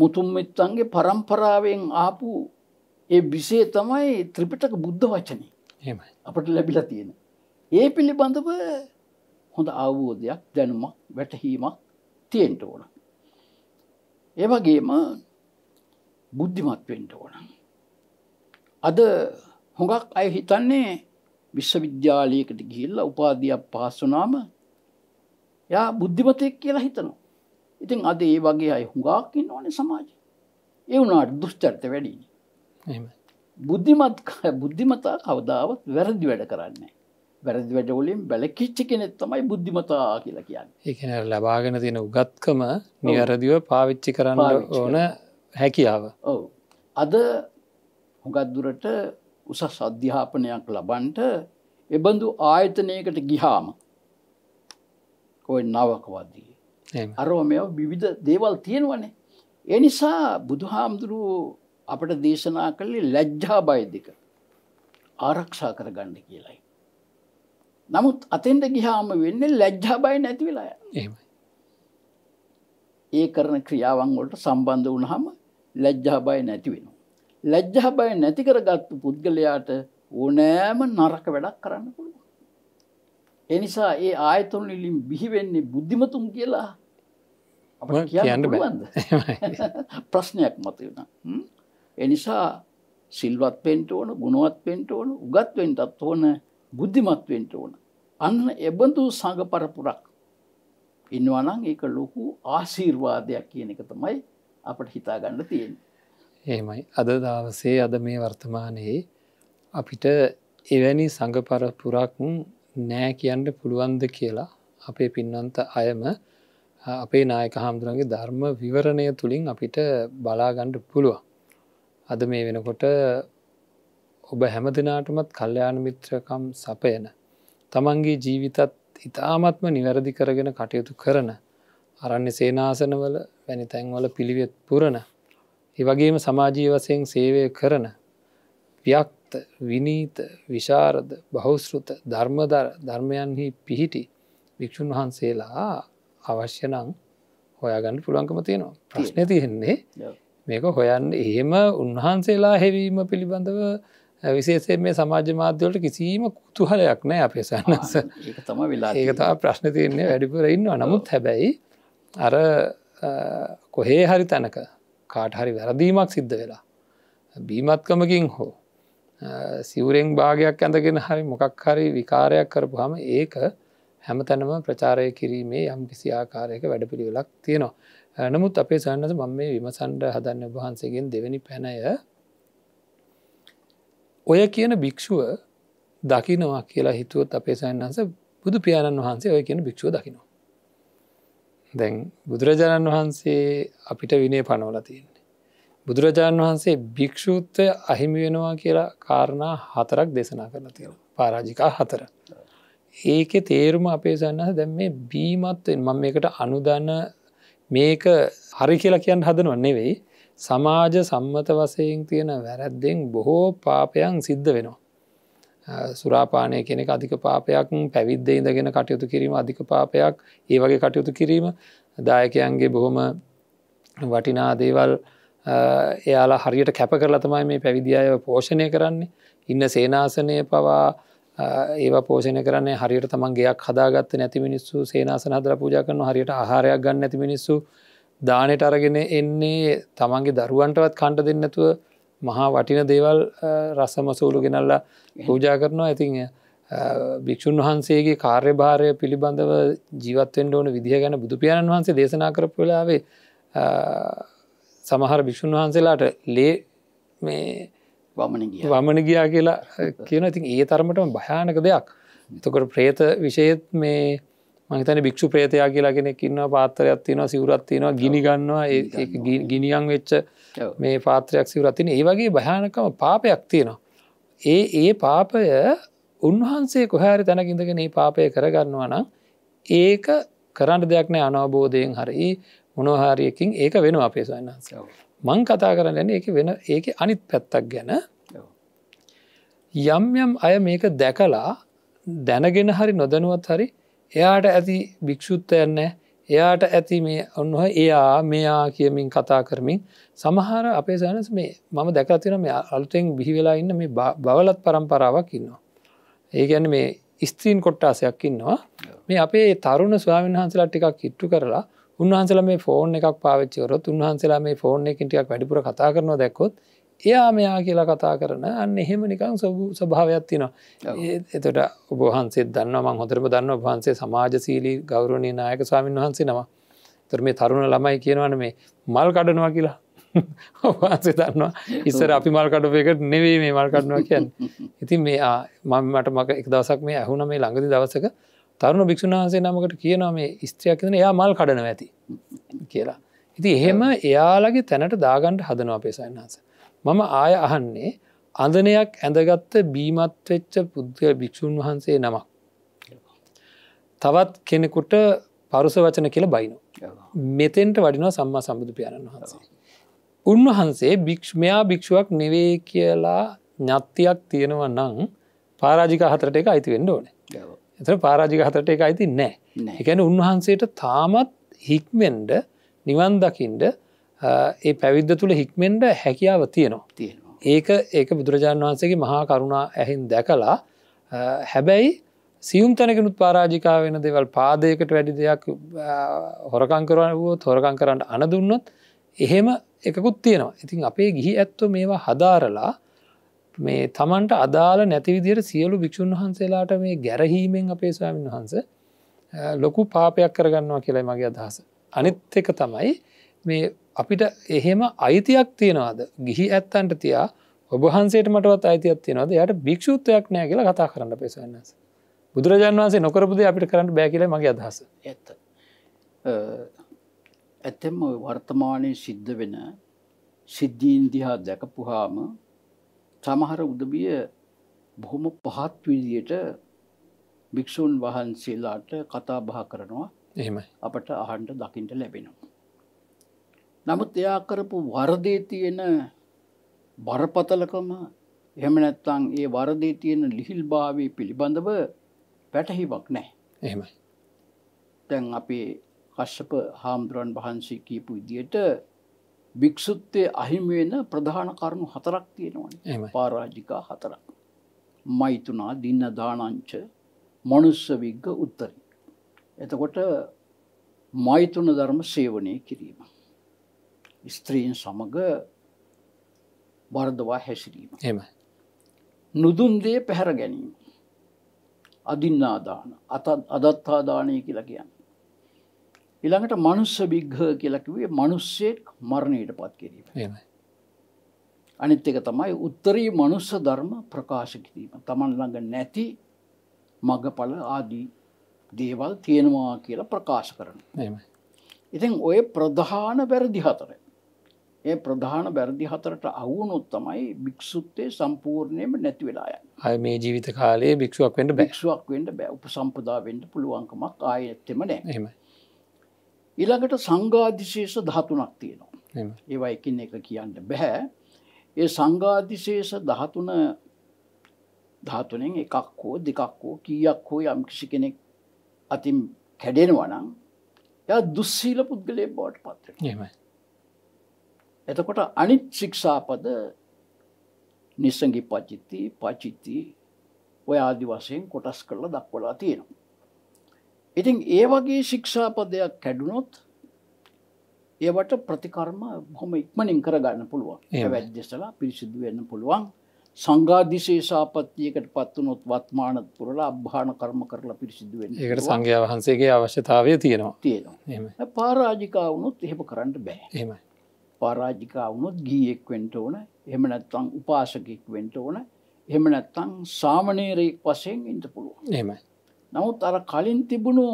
මුතුම්මිත්තන්ගේ පරම්පරාවෙන් ආපු ඒ විසේ තමයි ත්‍රිපිටක බුද්ධ වචනය අපට ලැබිලා තියෙන. ඒ පිළිබඳව හොඳ අවබෝධයක් දැනුමක් වැටහීමක් තියෙන්ට ඕන. ඒවගේම බුද්ධිමත් වෙන්ට ඕන. අද හොඟක් අය හිතන්නේ විශ්වවිද්‍යාලයකට ගිහිල්ල උපාධයක් පහසුනාම යා බුද්ධිමතයක් කියලා හිතනවා. ඉතින් අද ඒ වගේ අය හුඟාකින් ඕන සමාජ. ඒ වුණට දුෂ්චර්ත වැඩිනි. බුද්ධිමත් බුද්ධිමතා කවදාවත් වැරදි වැඩ කරන්නේ. වැරදි වැඩවලින් බැලකිච්චි කෙනෙත් තමයි බුද්ධිමතා කියලා කියන්න එකන ලබාගෙන තියෙන උගත්කම නිවැරදිව පාවිච්චි කරන්න ඕන හැකියාව ඔව අද හොගත්දුරට උසස් අධ්‍යාපනයක් ලබන්ට එබඳු ආයතනයකට ගිහාම ඔය නවකවදී අරෝ මෙ විවිධ දේවල් තියෙනවනේ ඒ නිසා බුදුහාමුදුරුව අපට දේශනා කළේ ලැජ්ජා බයදික ආරක්ෂා කර ගණ්ඩ කියලයි නමුත් අතෙන්ට ගිහාම වෙන්නේ ලැජ්ජා බය නැති වෙලා යනවා. ඒ කරන ක්‍රියාවන් වලට සම්බන්ධ වුණාම ලැජ්ජා බය නැති වෙනවා. ලැජ්ජා බය නැති කරගත්තු පුද්ගලයාට ඕනෑම නරක වැඩක් කරන්න පුළුවන්. ඒ නිසා ඒ ආයතන වලින් බිහි වෙන්නේ බුද්ධිමතුන් කියලා අපිට කියන්න බෑද? [laughs] ප්‍රශ්නයක් මතුවෙනවා. ඒ නිසා සිල්වත් වෙන්න ඕන, ගුණවත් වෙන්න ඕන, උගත් වෙන්නත් ඕන. බුද්ධිමත්වෙන්ට ඕන. අන්න එබඳු සඟ පරපුරක්. ඉන්නවනං ඒක ලොකු ආශීර්වාදයක් කියන එක තමයි අපට හිතාගන්න තියෙන්. ඒමයි අද දවසේ අද මේ වර්තමානයේ අපිට එවැනි සඟපරපුරක් නෑ කියන්න පුළුවන්ද කියලා අපේ පින්නන්ත අයම අපේ නායක හාමුදුරන්ගේ ධර්ම විවරණය තුළින් අපිට බලාගණ්ඩ පුළුවන්. අද මේ වෙනකොට ඔබ හැම දෙනාටමත් කල්්‍යයාන මිත්‍රකම් සපයන. තමන්ගේ ජීවිතත් ඉතාමත්ම නිවැරදි කරගෙන කටයුතු කරන. අරන්න සේනාසනවල වැනි තැන්වල පිළිවෙත් පුරණ. ඒවගේම සමාජී වසයෙන් සේවය කරන. ව්‍යක්ත විනීත විශාරද බහුස්ෘත ධර්මදර ධර්මයන්හි පිහිටි භික්‍ෂූන් වහන්සේලා අවශ්‍යනං හොයාගන්න පුළුවන්කම තියෙනවා ප්‍රශ්න තියෙන්නේ මේක හොයන්න එහෙම උන්වහන්සේලා හෙවීම පිළිබඳව විශේෂයෙන් මේ සමාජ මාධ්‍යවලට කිසිීම කුතුහලයක් නෑ අපේ සන්නස තම වෙලා ඒකතා ප්‍රශ්න තියන්නේ වැඩිපුර ඉන්නවා නමුත් හැබැයි අර කොහේ හරි තැනක කාටහරි වැරදීමක් සිද්ධ වෙලා බීමත්කමකින් හෝ සිවරෙන් භාගයක් ඇඳගෙන හරි මොකක් හරි විකාරයක් කරපු හම ඒක හැම තැනම ප්‍රචාරය කිරීමේ යම් කිසි ආකාරයක වැඩපිළිවෙලක් තියෙනවා. නමුත් අපේ සන්නස මම මේ විමසන්ඩ හදන්න වහන්සේගෙන් දෙවැනි පැනය ඔය කියන භික්‍ෂුව දකිනවා කියලා හිතුවත් අපේ සයන්හස බුදු පියාණන් වහන්සේ ඔය කියන භික්ෂුව දකිනවා. දැන් බුදුරජාණන් වහන්සේ අපිට විනේ පනවල තියන්නේ. බුදුරජාණන් වහන්සේ භික්‍ෂූත්වය අහිමි වෙනවා කියලා කාරණා හතරක් දේශනා කරලා තියෙන පාරාජිකා හතර. ඒක තේරුම අපේ සන්නහ දැම් මේ බීමත්වෙන් මම එකට අනුදන්න මේක හරි කියලා කියන්න හදනවන්නේ වෙයි සමාජ සම්මත වසයෙන් තියෙන වැරැද්දෙන් බොහෝ පාපයන් සිද්ධ වෙනවා. සුරාපානය කෙනෙක් අධික පාපයක් පැවිද්ද ඉඳගෙන කටයුතු කිරීම අධික පාපයක් ඒ වගේ කටයුතු කිරීම දායකයන්ගේ බොහොම වටිනා දේවල් එයාලා හරියට කැප කරලා තමයි මේ පැවිදි අය පෝෂණය කරන්නේ ඉන්න සේනාසනය පවා ඒ පෝෂණ කරන හරියට තමන්ගේයක් හදාගත්ත නැති මිනිස්සු සේනාසන හදර පූජා කරන හරියට ආහාරයක් ගන්න නැති මිනිස්සු දානයට අරගෙන එන්නේ තමන්ගේ දරුවන්ටවත් කණ්ට දෙන්නතුව මහා වටින දේවල් රසමසූලු ගෙනල්ලා පූජා කරනවා ඇතින් භික්‍ෂූන් වහන්සේගේ කාර්ය භාරය පිළිබඳව ජීවත්වෙන්ට ඕන විදිහ ගැන බුදුපාණන් වහන්සේ දේශනා කරපු වෙලාවේ සමහර භික්‍ෂූන් වහන්සේලාට ලේ මේ වමන ගියා කියලා කියන ඉතින් ඒ තරමටම භයානක දෙයක් එතකොට ප්‍රේත විෂයත් මේ මහිතන භික්ෂු ප්‍රේතයා කියලා කෙනෙක් ඉන්නවා පාත්තරයක් තියෙනවා සිවරත් තියෙනවා ගිනි ගන්නවා ගිනියන් වෙච්ච මේ පාත්‍රයක් සිවරත්තින ඒ වගේ භයානකම පාපයක් තියෙනවා. ඒ ඒ පාපය උන්වහන්සේ කොහැරි තැනකින්දගෙන ඒ පාපය කරගන්නවා නම් ඒක කරන්න දෙයක් නෑ අනවබෝධයෙන් හරි මොනොහාරියකින් ඒක වෙන අපේ සවන්නස. මං කතා කරන්න ඒ වෙන ඒක අනිත් පැත්තක් ගැන යම් යම් අය මේක දැකලා දැනගෙන හරි නොදනුවත් හරි එයාට ඇති භික්‍ෂුත්තයන්න එයාට ඇති මේ ඔන්නහ එයා මෙයා කියමින් කතා කරමින් සමහර අපේ සෑනස් මේ මම දැකතින මේ අලුතෙන් බිහිවෙලා ඉන්න මේ බවලත් පරම්පරාවක් ඉන්නවා. ඒගැන මේ ස්ත්‍රීන් කොට්ටාසයක් ඉන්නවා මේ අපේ තරුණ ස්වාමන් වහන්සලා ටිකක් කිට්ටු කරලා උන්වහන්සලා මේ ෆෝන් එකක් පාවිච්චවරොත් උන්වහන්සලා මේ ෆෝන් එකින් ටිකක් වැඩිපුර කතා කරනවා දැක්කොත් එයා මෙයා කියලා කතා කරන අන්න එහෙම නිකං සබූ ස්භාවයක් තිනවා එතට ඔබහන්සේ දන්න මං හොතරම දන්න වහන්සේ සමාජසීලී ගෞරණය නායක ස්වාමීන් වහන්සේ නවා තර මේ තරුණ ළමයි කියනවන මේ මල් කඩනවා කියලා [laughs] ඔහන්සේ දන්නවා ඉස්සර අපි මල් කඩුවකට නෙවේ මේ මල් කඩනවා කියන්න ඉතින් මේ මමට මක එක් දවසක් මේ ඇහුන මේ ළඟදි දවසක තරුණ භික්ෂණ වහන්සේ නමකට කියනවා මේ ස්ත්‍රයක් කියන එයා මල් කඩනව ඇති කියලා ඉති එහෙම එයාලගේ තැනට දාගන්ට හදනවා අපේ සයින්හන්සේ මම ආය අහන්නේ අඳනයක් ඇඳගත්ත බීමත් වෙච්ච පුද්ග භික්‍ෂූන් වහන්සේ නමක්. තවත් කෙනෙකුට පරුස වචන කියල බයිනෝ. මෙතෙන්ට වඩිනවා සම්මා සම්බුදු පියාණන් වහන්සේ. උන්වහන්සේ භික්ෂමයා භික්ෂුවක් නෙවේ කියලා ඥත්තියක් තියෙනව නං පාරාජික හතරට එක අයිති වෙන්න ඕන. එතර පාරාජික හතරට එක අයිති නෑ. එකැන උන්වහන්සේට තාමත් හික්මෙන්ඩ නිවන් දකිින්ඩ ඒ පැවිද්ද තුළ හික්මෙන්ට හැකියාව තියෙනවා ඒක ඒක බුදුරජාණන් වහන්සේගේ මහා කරුණා ඇහින් දැකලා හැබැයි සියුම් තැනකනුත් පාරාජිකා වෙන දෙවල් පාදයකට වැඩි දෙයක් හොරකංකරන වුව තොරකං කරන්න අනදුන්නොත් එහෙම එකකුත් තියෙනවා ඉතින් අපේ ගිහි ඇත්ව මේවා හදාරලා මේ තමන්ට අදාළ නැතිවිදිර සියලු භික්‍ෂූන් වහන්සේලාට මේ ගැරහීමෙන් අපේ ස්වාමීන් වහන්ස ලොකු පාපයක් කරගන්නවා කියලයි මගේ අදහස අනිත් එක තමයි මේ අපිට එහෙම අයිතියක් තියෙනවාද ගිහි ඇත්තන්ට තියා ඔබහන්සේට මටවත් අයිතියක් තියෙනවාද යට භික්ෂුත්වයක් නෑ කියලා කතා කරන්න පෙසවන්නස බුදුරජාන් වන්සේ නොකරපුද අපිට කරන්න බැකිල මගේ අදහස ඇත ඇතෙම වර්තමානය සිද්ධ වෙන සිද්ධීන් දිහා දැකපුහාම සමහර උදබිය බොහොම පහත් විදියට භික්‍ෂූන් වහන්සේලාට කතා බහ කරනවා එහෙම අපට අහන්ට දකිින්ට ලැබෙනවා නමුත් එයා කරපු වරදේ තියෙන බරපතලකම එහෙම නැත්නම් ඒ වරදේ තියෙන ලිහිල්භාවය පිළිබඳව පැටහිවක් නැහැ. එහෙමයි. දැන් අපේ කශ්‍යප හාමුදුරන් වහන්සේ කියපු විදියට භික්ෂුත්තේ අහිමි වෙන ප්‍රධාන කරුණු හතරක් තියෙනවනේ. පරාජිකා හතරක්. මෛතුනා දින්න දානංච මනුස්ස විග්ග උත්තරි. එතකොට මෛතුන ධර්ම සේවනය කිරීම. ස්ත්‍රීන් සමඟ බර්ධවා හැසිරීම එම නුදුන්දේ පැහැර ගැනීම අදින්නාදාන අතත් අදත්තාදානය කියලා කියන්න. ඉළඟට මනුස්ස බිග්හ කියලකිවේ මනුස්සෙක් මරණයට පත් කිරීම. අනිත් එක තමයි උත්තරී මනුස්ස ධර්ම ප්‍රකාශ කිරීම තමන් ළඟ නැති මගඵල ආදී දේවල් තියෙනවා කියලා ප්‍රකාශ කරන. ඉතින් ඔය ප්‍රධාන වැරදි හතරයි. ඒ ප්‍රධාන බැරදි හතරට අවුනොත් තමයි භික්ෂුත්තේ සම්පූර්ණයම නැති වෙලා යන. අය මේ ජීවිත කාලේ භික්ෂුවක් වෙන්න භික්ෂුවක් වෙන්න බෑ උපසම්පදා වෙන්න පුළුවන්කමක් ආයෙත්තෙම නෑ. එහෙමයි. ඊළඟට සංඝාදිශේෂ 13ක් තියෙනවා. ඒවා එකින් එක කියන්න බෑ. ඒ සංඝාදිශේෂ 13 ධාතුනෙන් එකක් හෝ දෙකක් හෝ කීයක් හෝ යම් කිසි කෙනෙක් අතින් කැඩෙනවා නම් එයා දුස්සීල පුද්ගලයෙක් බවට පත් වෙනවා. එහෙමයි. එතකොට අනිත් ශික්ෂාපද නිසගි පචිත්ති පචිත්ති ඔය ආදි වශයෙන් කොටස් කරලා දක්වලා තියෙනවා. ඉතින් ඒ වගේ ශික්ෂාපදයක් කැඩුනොත් ඒවට ප්‍රතිකර්ම හොම ඉක්මනින් කරගන්න පුළුවන් වැද්‍යසලා පිරිසිදු වෙන්න පුළුවන් සංගාධිසේ සාපත්තියකට පත්වනොත් වත්මානත් පුරලා අභාන කර්ම කරලා පිරිසිදුවෙන් ඒකට සංඝයා වහන්සේගේ අවශ්‍යතාවය තියෙනවා තියෙනවා පාරාජිකා වුණොත් එහෙම කරන්න බෑ එහෙමයි පරාජිකා වුණොත් ගීයෙක් වෙන්ට ඕන එහෙම නැත්තං උපාසකෙක් වෙන්ට ඕන එහෙම නැත්තං සාමනේරයෙක් වසයෙන් ඉන්ට පුළුවන් එම නමුත් අර කලින් තිබුණු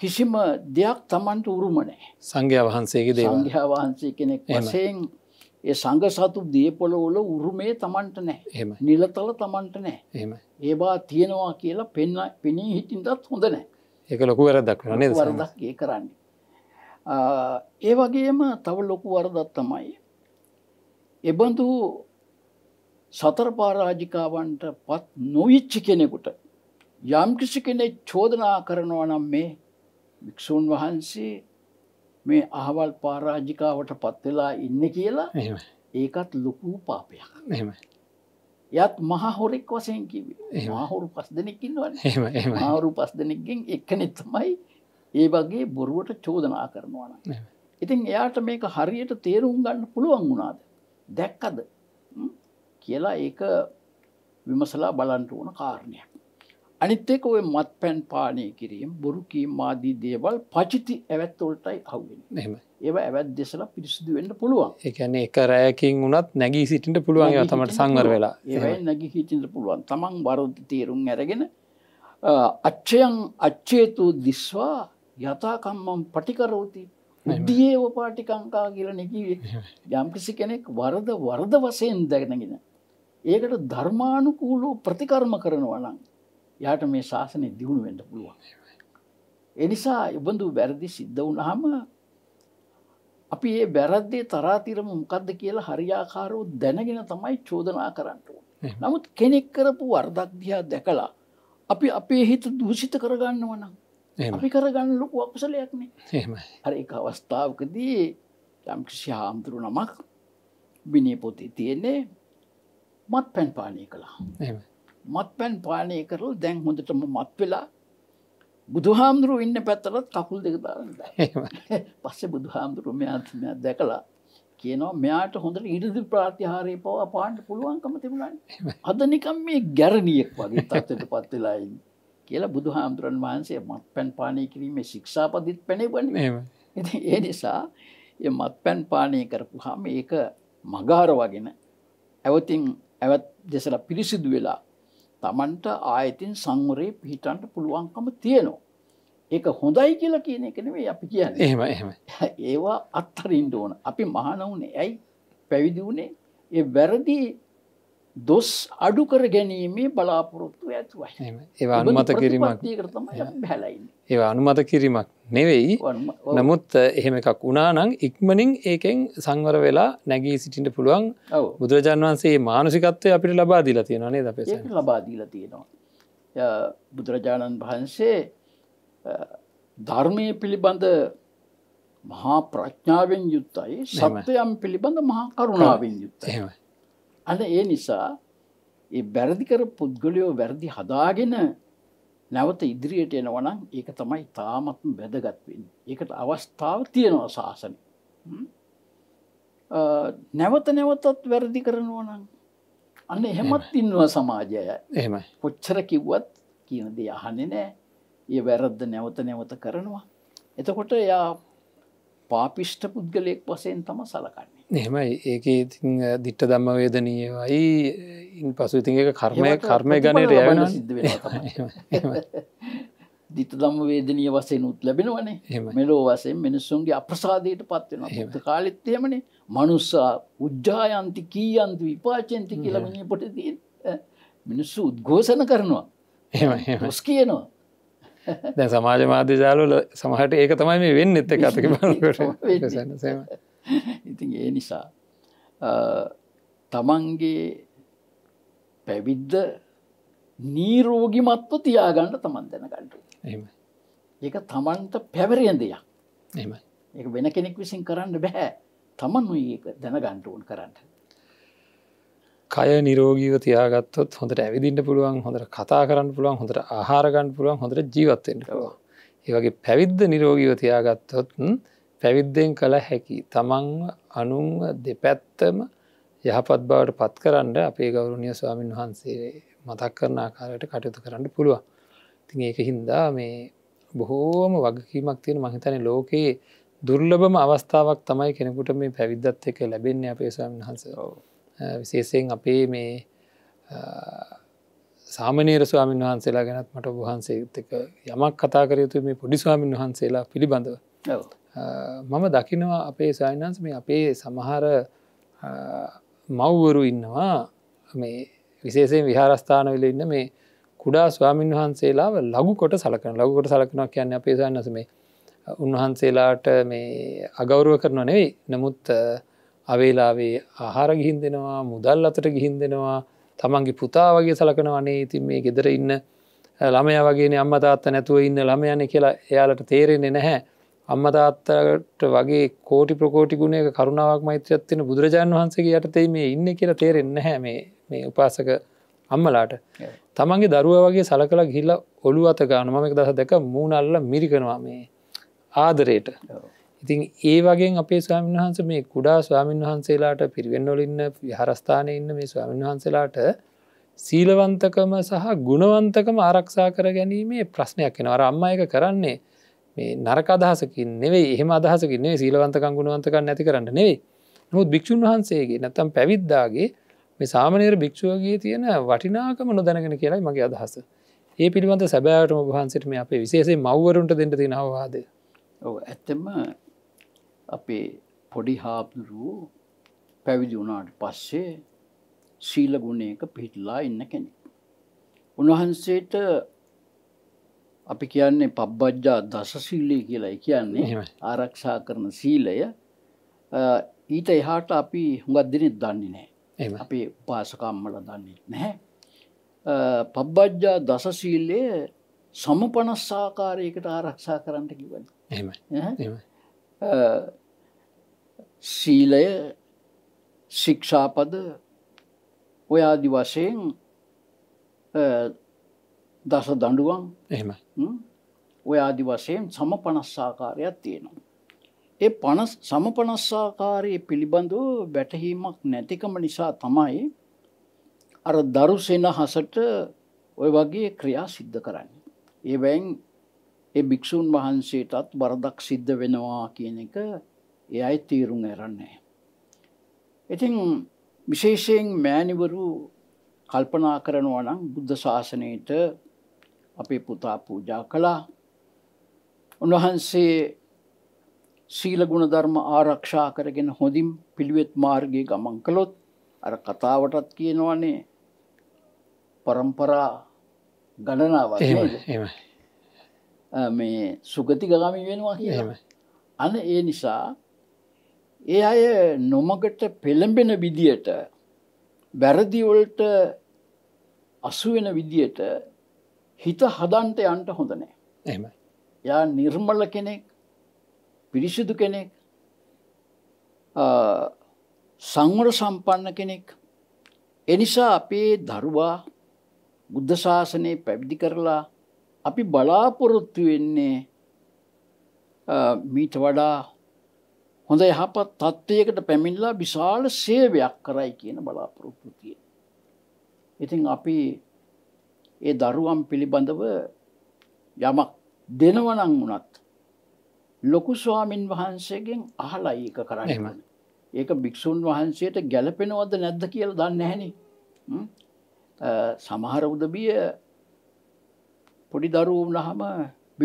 කිසිම දෙයක් තමන්ට උරුමනෑ සංඝයා වහන්සේගේ දේවංඝයා වහන්සේ කෙනෙක් වසයෙන් ඒ සංග සතු දේපොළවල උරුමේ තමන්ට නෑ එම නිලතල තමන්ට නෑ එම ඒවා තියෙනවා කියලා පෙන්න පෙනී හිටින්ටත් හොඳ නෑ එක ලොකු වැරදක් වනේ වරදක් ඒ කරන්නේ ඒ වගේම තව ලොකු වරදත් තමයි. එබඳු සතර පාරාජිකාවන්ට පත් නොවිච්චි කෙනෙකුට යම් කිසි කෙනෙක් චෝදනා කරනවා නම් මේ භික්‍ෂූන් වහන්සේ මේ අහවල් පාරාජිකාවට පත්වෙලා ඉන්න කියලා ඒකත් ලොකූ පාපයක් නම යත් මහහොරෙක් වසයෙන් කිවේ මහොරු පස් දෙනෙක් ඉන්නවන්න හරු පස් දෙනෙක්ගෙන් එක්කනෙත්තමයි ඒ වගේ බොරුවට චෝදනා කරනවා නම්. ඉතින් එයාට මේක හරියට තේරුම් ගන්න පුළුවන් වුණාද? දැක්කද? කියලා ඒක විමසලා බලන්න ඕන කාරණයක්. අනිත් එක ඔය මත්පැන් පානය කිරීම, බොරු කීම් ආදී දේවල් පචිති ඇවැත් වලටයි අහුවෙන්නේ. එහෙමයි. ඒවා ඇවැත් දෙසලා පිරිසිදු වෙන්න පුළුවන්. ඒ කියන්නේ එක රැයකින් වුණත් නැගී සිටින්න පුළුවන් ඒවා තමයි සංවර වෙලා. ඒවයි නැගී සිටින්න පුළුවන්. Taman වරොද්ද තීරුම් අරගෙන අච්චයන් අච්චේතු දිස්වා යථකම්මම් පටිකරෝති උඩියේ ඕපාටිකංකා කියල නැකිවේ යම්කිසි කෙනෙක් වරද වරද වසයෙන් දැගෙනගෙන. ඒකට ධර්මානුකූලෝ ප්‍රතිකර්ම කරනවනං යාට මේ ශාසනය දියුණු වෙන්ඩ පුළුවන්. එනිසා එබඳු වැරදි සිද්ධ වුණහම අපි ඒ බැරද්දේ තරාතිරම මොකක්ද කියලා හරියාකාරෝ දැනගෙන තමයි චෝදනා කරන්නට. නමුත් කෙනෙක් කරපු වර්දක් දිහා දැකලා අපි අපේ හිත දූෂිත කරගන්න වනම් අපි කරගන්න ලොකු අකුසලයක්නේ හෙමයි හර එක අවස්ථාවකදී යම්කිසි හාමුදුරු නමක් බිනි පොතේ තියෙන්නේ මත් පැන් පානය කළා මත් පැන් පානය කරල දැන් හොඳටම මත් වෙලා බුදු හාමුදුරු ඉන්න පැත්තරත් කකුල් දෙක දාන්න [laughs] පස්සේ බුදු හාමුදුරු මෙයාත්මයක් දැකලා කියනවා මෙයාට හොඳට ඉරිදි ප්‍රාතිහාරය පව පාන්ට පුළුවන්කම තිබුණන්න අද නිකම් මේ ගැරණියෙක් වගේ තත්වට පත්වෙලායින්න කියලා බුදු හාමුදුරන් වහන්සේ මත් පැන් පානය කිරීමේ ශික්ෂාපදිත් පැනබන ඉති ඒ නිසා මත් පැන් පානය කරපු හාම ඒක මගාර වගෙන ඇවතින් ඇවත් දෙසල පිරිසිදු වෙලා තමන්ට ආයතින් සංවරයේ පිහිටන්ට පුළුවන්කම තියෙනවා. ඒක හොඳයි කියලා කියන එකනවේ අපි කියන්න එහම එහම ඒවා අත්තරින්ට ඕන අපි මහනවුනේ ඇයි පැවිදි වුණේ ඒ වැරදි දොස් අඩු කර ගැනීමේ බලාපොරොත්තු ඇතුවයි ඒවා අනුමත කිරීමක් හැලයි ඒ අනුමත කිරීමක් නෙවෙයි නමුත් එහෙම එකක් උනානං ඉක්මනින් ඒකෙන් සංවර වෙලා නැගී සිටිට පුළුවන් බුදුරජාන් වන්සේ මානසිකත්වය අපිට ලබා දීලා තියෙන නේ අප ලබාදීලා තියෙනවා බුදුරජාණන් වහන්සේ ධර්මය පිළිබඳ මහා ප්‍රඥාවෙන් යුත්තයි සත්‍යයම් පිළිබඳ මහා කරුණාවෙන් යුත්ත අද ඒ නිසා ඒ බැරදිකර පුද්ගලයෝ වැරදි හදාගෙන නැවත ඉදිරියට එනවනම් ඒක තමයි තාමත්ම වැදගත්වෙන්. ඒකට අවස්ථාව තියෙනවා ශාසන. නැවත නැවතත් වැරදි කරනවනම් අන්න එහෙමත් ඉන්නව සමාජය එහම පොච්චර කිව්වත් කියනද යහනෙ නෑ ඒ වැරද්ද නැවත නැවත කරනවා. එතකොට එයා පාපිෂ්ට පුද්ගලයෙක් වසයෙන් තම සලකන්න. එහෙමයි ඒක ඉතින් දිට්ට දම්ම වේදනීයවයි ඉන් පසු ඉතින් එක කර්මය කර්මය ගණයට යන දිත දම්ම වේදනය වසයෙන් උත් ලැබෙනවනේ මෙලෝ වසයෙන් මිනිස්සුන්ගේ අප්‍රසාදයට පත්වෙන කාලෙත් එෙමනේ මනුස්සා උද්ජායන්ති කීයන්තු විපාචයන්ති කියලමනය පොට ති මිනිස්සු උද්ඝෝසන කරනවා ඔස් කියනවා දැ සමාජ මාධ්‍ය ජාලල සමහට ඒක තමයි මේ වෙන්න එත්ත කතක බලකට [laughs] සම. [laughs] ඉතින් ඒ නිසා තමන්ගේ පැවිද්ද නීරෝගිමත්ව තියාගන්න තමන් දැනගන්නට ඒක තමන්ට පැවරෙන් දෙයක් ඒ වෙන කෙනෙක් විසින් කරන්න බැහැ තමන් ඒක දැනගන්ට ඕන් කරන්න කය නිරෝගීව තියාගත්තොත් හොඳට ඇවිදින්න පුළුවන් හොඳට කතා කරන්න පුළුවන් හොඳට ආහාරගන්න පුළුවන් හොඳට ජීවත්තෙන්ට ඒවගේ පැවිද්ද නිරෝගීව තියාගත්තොත් පැවිද්දෙන් කළ හැකි තමන්ව අනුන්ව දෙපැත්තම යහපත් බවට පත් කරන්න අපේ ගෞරුණිය ස්වාමීන් වහන්සේ මතක් කරන ආකාරයට කටයුතු කරන්න පුළුවන් තින් ඒක හින්දා මේ බොහෝම වගකීමක් තියෙන මහිතන ලෝකයේ දුර්ලභම අවස්ථාවක් තමයි කෙනෙකුට මේ පැවිද්දත් එක ලැබෙන්නේ අපේ ස්වාමන් වහන්ස විශේෂයෙන් අපේ මේ සාමනීර ස්වාමීන් වහන්සේලා ගැනත් මට වහන්සේ එක යමක් කතා කරයුතු මේ පොඩි ස්වාමීන් වහන්සේලා පිළිබඳව මම දකිනවා අපේ සයිනන්ස් මේ අපේ සමහර මව්වරු ඉන්නවා මේ විශේෂයෙන් විහාරස්ථානවිල ඉන්න මේ කුඩා ස්වාමීන් වහන්සේලා ලගු කොට සලකන ලගුකොට සලකනක් කියන්න අපේ සන්නස මේ උන්වහන්සේලාට මේ අගෞරුව කරන නෙවෙයි නමුත් අවේලාවේ ආහාර ගිහින් දෙෙනවා මුදල් අතට ගිහින් දෙෙනවා තමන්ගේ පුතා වගේ සලකනවනේ ඉතින් මේ ගෙදර ඉන්න ළමය වගේ අම්මතාත්ත නැතුව ඉන්න ළමයන කියලා එයාලට තේරෙන්නේ නැහැ අම්ම තාත්තට වගේ කෝටි ප්‍රකෝටි ගුණයක කරුණාවක් මෛත්‍රයත්වෙන බුදුරජාණන් වහන්සේගේ යටතේ මේ ඉන්න කියලා තේරෙන්න හැ මේ මේ උපාසක අම්මලාට තමන්ගේ දරුව වගේ සලකලා ගිල්ල ඔලු අතගාන මක දහ දැක මූුණල්ල මිරිකනවා මේ ආදරයට ඉතින් ඒ වගේ අපේ ස්වාමීන් වහන්ස මේ කුඩා ස්වාමීන් වහන්සේලාට පිරිවෙන්නොලින්න විහාරස්ථානය ඉන්න මේ ස්වාමීන් වහන්සේලාට සීලවන්තකම සහ ගුණවන්තකම ආරක්ෂා කර ගැනීමේ ප්‍රශ්නයක් වෙන අර අම්ම එක කරන්නේ මේ නරක අදහසකින් නෙවේ එහම අදහසකින් නෙවේ සීලවන්තකං ගුණවන්තකන් නැති කරන්න නෙවේ නමුත් භික්‍ෂූන් වහන්සේගේ නැත්තම් පැවිද්දාගේ මේ සාමනයට භික්‍ෂුවගේ තියෙන වටිනාකම නොදැනගෙන කියලායි මගේ අදහස ඒ පිළිබඳ සැබෑටම වහන්සට මේ අපේ විශේසේ මව්වරුන්ට දෙට ති නවාද ඇත්තම අපේ පොඩි හාපදුරුව පැවිදි වුණාට පස්සේ සීලගුණයක පිහිටලා ඉන්න කෙනෙක් උන්වහන්සේට අපි කියන්නේ පබ්බජ්ජා දසශීලී කියලා කියන්නේ ආරක්ෂා කරන සීලය ඊට එහාට අපි හුඟත් දෙනෙත් දන්නේ නෑ අපේ පාසකම්මට දන්නේ නැහැ පබ්බජ්ජා දසශීලය සමපනස්සාකාරයකට ආරක්ෂා කරන්නට කිවන්න සීලය ශික්ෂාපද ඔයාදි වශයෙන් දස දඩුවන් එහෙම ඔය ආදි වශයෙන් සම පනස්සාකාරයක් තියෙනවා. ඒ පනස් සම පනස්සාකාරය පිළිබඳව වැටහීමක් නැතිකම නිසා තමයි අර දරු සෙනහසට ඔය වගේ ක්‍රියා සිද්ධ කරන්න. ඒවැන් ඒ භික්‍ෂූන් වහන්සේටත් වරදක් සිද්ධ වෙනවා කියන එක ඒ අයි තීරුම් ඇරන්නේ. ඉතින් විශේෂයෙන් මෑනිවරු කල්පනා කරනවා නම් බුද්ධ ශාසනයට අපේ පුතා පූජා කළා උන්වහන්සේ සීලගුණ ධර්ම ආරක්ෂා කරගෙන හොඳින් පිළිවෙත් මාර්ගයේ ගමන් කළොත් අර කතාවටත් කියනවනේ පරම්පරා ගණනාවක් මේ සුගති ගගමි වෙනවා කියම අන ඒ නිසා ඒ අය නොමකට පෙළඹෙන විදියට බැරදිවලට අසුවෙන විදියට හිත හදන්ට යන්ට හොඳ නෑ එම යා නිර්මල කෙනෙක් පිරිසිදු කෙනෙක් සංවර සම්පන්න කෙනෙක් එනිසා අපේ දරුවා බුද්ධ ශාසනය පැවිදි කරලා අපි බලාපොරොත්තු වෙන්නේ මීට වඩා හොඳ යහපත් තත්ත්වයකට පැමිණලා විශාල සේවයක් කරයි කියන බලාපොරොත්තු තියෙන. ඉතින් අපි ඒ දරුවම් පිළිබඳව යමක් දෙනවනං වනත් ලොකු ස්වාමින් වහන්සේගෙන් අහලා ඒක කරන්නම ඒක භික්‍ෂූන් වහන්සේට ගැලපෙනවද නැද්ද කියල දන්න හැනි සමහර උදබිය පොඩි දරුවම් ලහම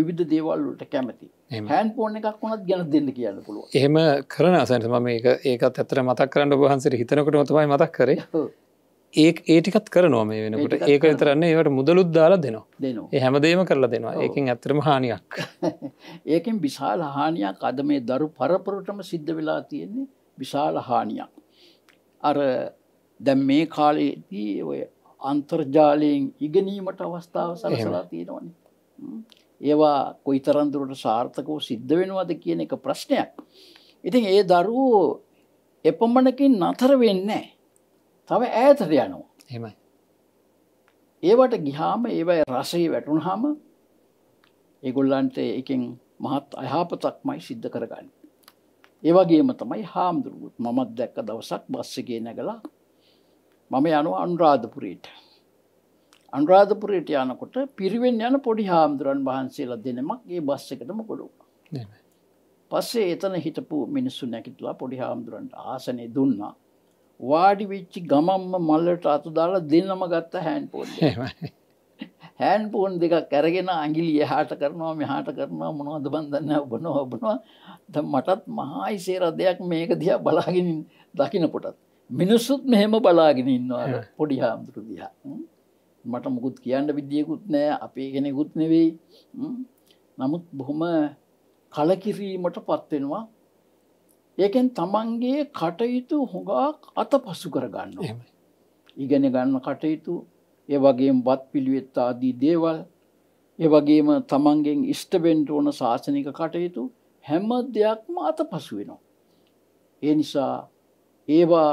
විධ දේවල්ලට කැමති හැන් පෝන එකක් වුණත් ගැන දෙන්න කියන්න පුළුව එහෙම කරන සැට ම ඒකත් ඇතර මතක් කරන්න වහන්සේ හිතනකට මතමයි මතක් කරේ ඒ ඒටිකත් කරනවා මේ වෙනකට ඒක විතරන්න ඒට මුදලුත් දාලා දෙනවා දෙනවා හැමදේම කරලා දෙනවා ඒකින් ඇතරම හානියක් [laughs] ඒකෙන් විශාල හානියක් අද මේ දරු පරපුරටම සිද්ධ වෙලා තියෙන්නේ විශාල හානියක් අර දැම් මේ කාලයේදී ඔය අන්තර්ජාලයෙන් ඉගෙනීමට අවස්ථාව සලසලා තියෙනවන ඒවා කොයිතරන්දුරට සාර්ථකව සිද්ධ වෙනවාද කියන එක ප්‍රශ්නයක් ඉතින් ඒ දරුවෝ එපමණකින් නතර වෙන්නේ තව ඈතට යනවා හෙමයි ඒවට ගිහාම ඒවයි රසහි වැටුණ හාම ඒගොල්ලන්ට එකින් මහත් අයහපතක්මයි සිද්ධ කරගන්න ඒවගේම තමයි හාමුදුරුවත් මමත් දැක්ක දවසක් බස්සගේ නැගලා මම යනු අනුරාධපුරයට අනුරාධපුරයට යනකොට පිරිවෙන් යන පොඩි හාමුදුරන් වහන්සේලා දෙනමක් ඒ බස් එකටම කොඩුවා පස්සේ එතන හිටපු මිනිස්සු නැකිටලා පොඩි හාමුදුරන්ට ආසනය දුන්නා වාඩි වෙච්චි ගමම්ම මල්ලට අතු දාලා දෙන්නම ගත්ත හෑන්පෝන් හෑන්පෝන් දෙකක් ඇරගෙන අඟිලි එහාට කරනවා මෙහාට කරනවා මොනවද බන් දන්නේ ඔබනවා ඔබනවා දැන් මටත් මහා ඉසේර දෙයක් මේක දිහා බලාගෙන දකින්න කොටත් මිනිස්සුත් මෙහෙම බලාගෙන ඉන්නවා පොඩි හාමුදුරු දිහා මට මුකුත් කියන්න විදියකුත් නෑ අපේ කෙනෙකුත් නෙවෙයි නමුත් බොහොම කලකිරීමට පත් වෙනවා ඒකෙන් තමන්ගේ කටයුතු හොඟක් අතපසු කරගන්න ඉගෙන ගන්න කටයුතු ඒ වගේම බත් පිළිවෙත් ආදී දේවල් ඒ වගේම තමන්ගෙන් ඉෂ්ටබෙන්ට ඕන ශාසනික කටයුතු හැම දෙයක්ම අතපසු වෙනවා. ඒ නිසා ඒවා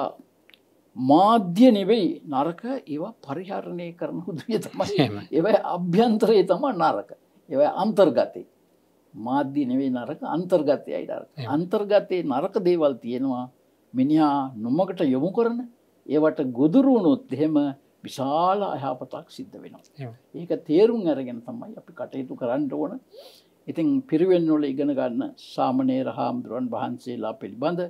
මාධ්‍ය නෙවෙයි නරක ඒවා පරිහරණය කරන හුදුිය තමයි ඒවයි අභ්‍යන්තරයේ තම නරක ඒවයි අන්තර්ගතය මාධ්‍ය නෙවෙයි නරක අන්තර්ගතයයි නරක. අන්තර්ගතයේ නරක දේවල් තියෙනවා මිනිහා නොමකට යොමු කරන ඒවට ගොදුරුවනොත් එහෙම විශාල අයහපතක් සිද්ධ වෙනවා. ඒක තේරුම් අරගෙන තමයි අපි කටයුතු කරන්න ඕන. ඉතින් පිරිවෙන්වල ඉගෙන ගන්න සාමනේර හාමුදුරුවන් වහන්සේලා පිළිබඳ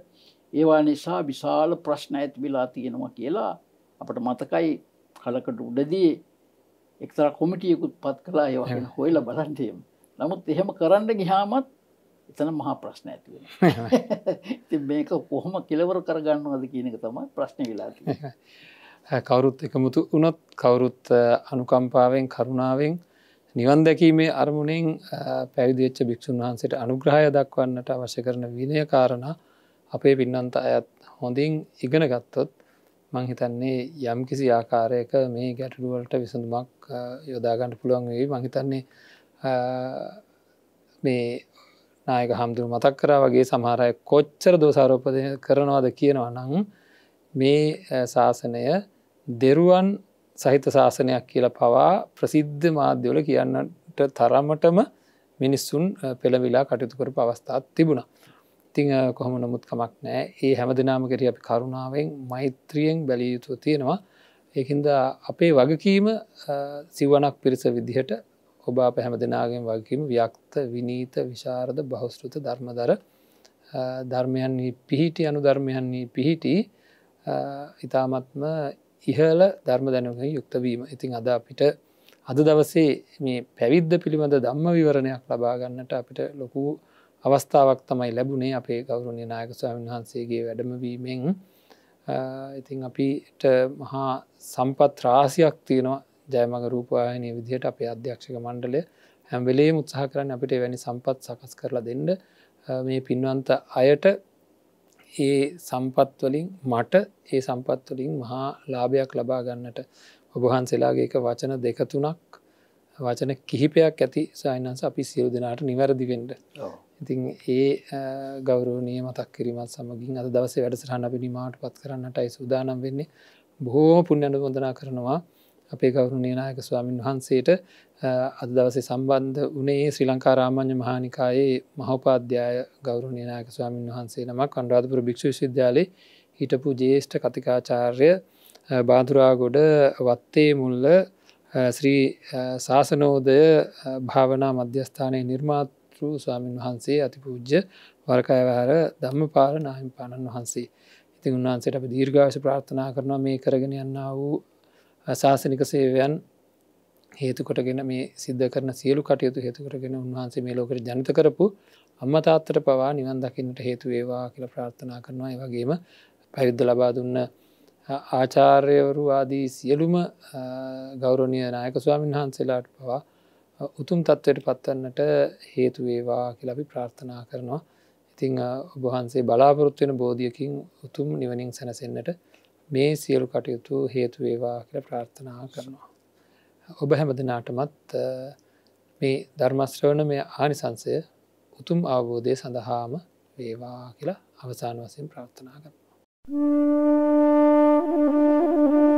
ඒවා නිසා විශාල ප්‍රශ්න ඇති වෙලා තියෙනවා කියලා අපට මතකයි කලකට උඩදී එක්තරා කොමිටියකුත් පත් කලා ඒවා හොයලා බලන්ටයමු. නමුත් එහෙම කරන්න ගිහාමත් එතන මහා ප්‍රශ්න ඇති වෙන [laughs] මේක කොහොම කෙලවර කරගන්නවද කියනක තමයි ප්‍රශ්න වෙලාති [laughs] කවුරුත් එකමුතු වනොත් කවුරුත් අනුකම්පාවෙන් කරුණාවෙන් නිවන් දැකීමේ අරමුණෙන් පැවිදිච්ච භික්‍ෂන් වහන්සට අනුග්‍රහය දක්වන්නට අවශ්‍ය කරන විනය කාරණ අපේ පින්නන්ත අයත් හොඳින් ඉගෙන ගත්තොත් මංහිතන්නේ යම් කිසි ආකාරයක මේ ගැටඩුවලට විසඳුමක් යොදාගන්න පුළුවන් වේ මහිතන්නේ මේ නායක හමුදුරු මතක් කරා වගේ සමහරය කොච්චර දෝසාරෝපදය කරනවාද කියනවා නං මේ ශාසනය දෙරුවන් සහිත ශාසනයක් කියල පවා ප්‍රසිද්ධ මාධ්‍යවල කියන්නට තරමටම මිනිස්සුන් පෙළවිලා කටයුතුකර පවස්ථාත් තිබුණා. ඉතිං කොහොම නමුත් කමක් නෑ ඒ හැම දෙනාම කෙර අපි කරුණාවෙන් මෛත්‍රියෙන් බැලිය යුතු තියෙනවා ඒහින්ද අපේ වගකීම සිවනක් පිරිස විදිහට ඔබ අප හැම දෙනාගෙන් වගේම ව්‍යක්ත විනීත විශාරද බහස්ෘත ධර්මදර ධර්මයන්නේ පිහිටි අනු ධර්මයන්නේ පිහිටි ඉතාමත්ම ඉහල ධර්ම දැනුව යුක්තවීම ඉතින් අද අපිට අද දවසේ මේ පැවිද්ධ පිළිබඳ දම්ම විවරණයක් ලබාගන්නට අපිට ලොකු අවස්ථාවක් තමයි ලැබුණේ අපේ ගෞරුණය නායකස්වාමන් වහන්සේගේ වැඩමවීමෙන් ඉතින් අපිට මහා සම්පත් රාසියක් තියෙනවා ජයමඟ රූපවාහිනය විදිහට අපේ අධ්‍යක්ෂක මණ්ඩලය හැම්වෙලේ මුත්සාහ කරන්න අපිට වැනි සම්පත් සකස් කරලා දෙන්න මේ පින්වන්ත අයට ඒ සම්පත්වලින් මට ඒ සම්පත්වලින් මහා ලාභයක් ලබා ගන්නට ඔබහන්සේලාගේ එක වචන දෙක තුනක් වචන කිහිපයක් ඇති සයිනන්ස අපි සියල් දෙනාට නිවැරදිවෙන්ඩ ඉතින් ඒ ගෞරෝණය මතක් කිරීමත් සමගින් අද දවසේ වැඩසරහන්න අපි නිමාට පත් කරන්නටයි සූදානම් වෙන්නේ බොහෝ පුුණ්්‍යනුබොඳනා කරනවා අපේ ගෞරු නේනායක ස්වාමීන් වහන්සේට අද දවසේ සම්බන්ධ වනේ ශ්‍රී ලංකාරාමාන්‍ය මහානිකායේ මහෝපාද්‍යය ගෞරු නේනායක ස්වාමීන් වහන්සේ නමක් අන්රාධපුර භික්ෂ විද්‍යාලේ හිටපු ජේෂ්ඨ කතිකාචාර්ය බාදුරාගොඩ වත්තේ මුල්ල ශ්‍රී ශාසනෝදය භාවනා මධ්‍යස්ථානයේ නිර්මාතෘ ස්වාමීන් වහන්සේ අතිපූජ්‍ය වරකයවහර ධම්මපාල නාහිමිපාණන් වහන්සේ ඉතින් උන්වහන්සේට අප දීර්ඝාශ ප්‍රාර්ථනා කරනවා මේ කරගෙන යන්න වූ ශාසනික සේවයන් හේතුකොටගෙන මේ සිද්ධ කරන සියලු කටයුතු හේතුකරගෙන උන්වහන්සේ මේ ලෝකට ජනිත කරපු අම්මතාත්තර පවා නිවන් දකින්නට හේතු වේවා කියල ප්‍රාර්ථනා කරනවා ඒවගේම පැවිද්ධ ලබා දුන්න ආචාර්යවරු ආදී සියලුම ගෞරණය නායක ස්වාමීන් වහන්සේලාට පවා උතුම් තත්ත්වයට පත්වන්නට හේතු වේවා කියලබි ප්‍රාර්ථනා කරනවා ඉතිං ඔබහන්සේ බලාපොරොත්වෙන බෝධියකින් උතුම් නිවනින් සැනසෙන්න්නට මේ සියලු කටයුතු හේතු වේවා කියල ප්‍රාර්ථනා කරනවා. ඔබ හැමදිනාටමත් මේ ධර්මශ්‍රවණ මේ ආනිසංසය උතුම් අවබෝධය සඳහාම වේවා කියලා අවසාන වසයෙන් ප්‍රාර්ථනා කරනවා. Thank you.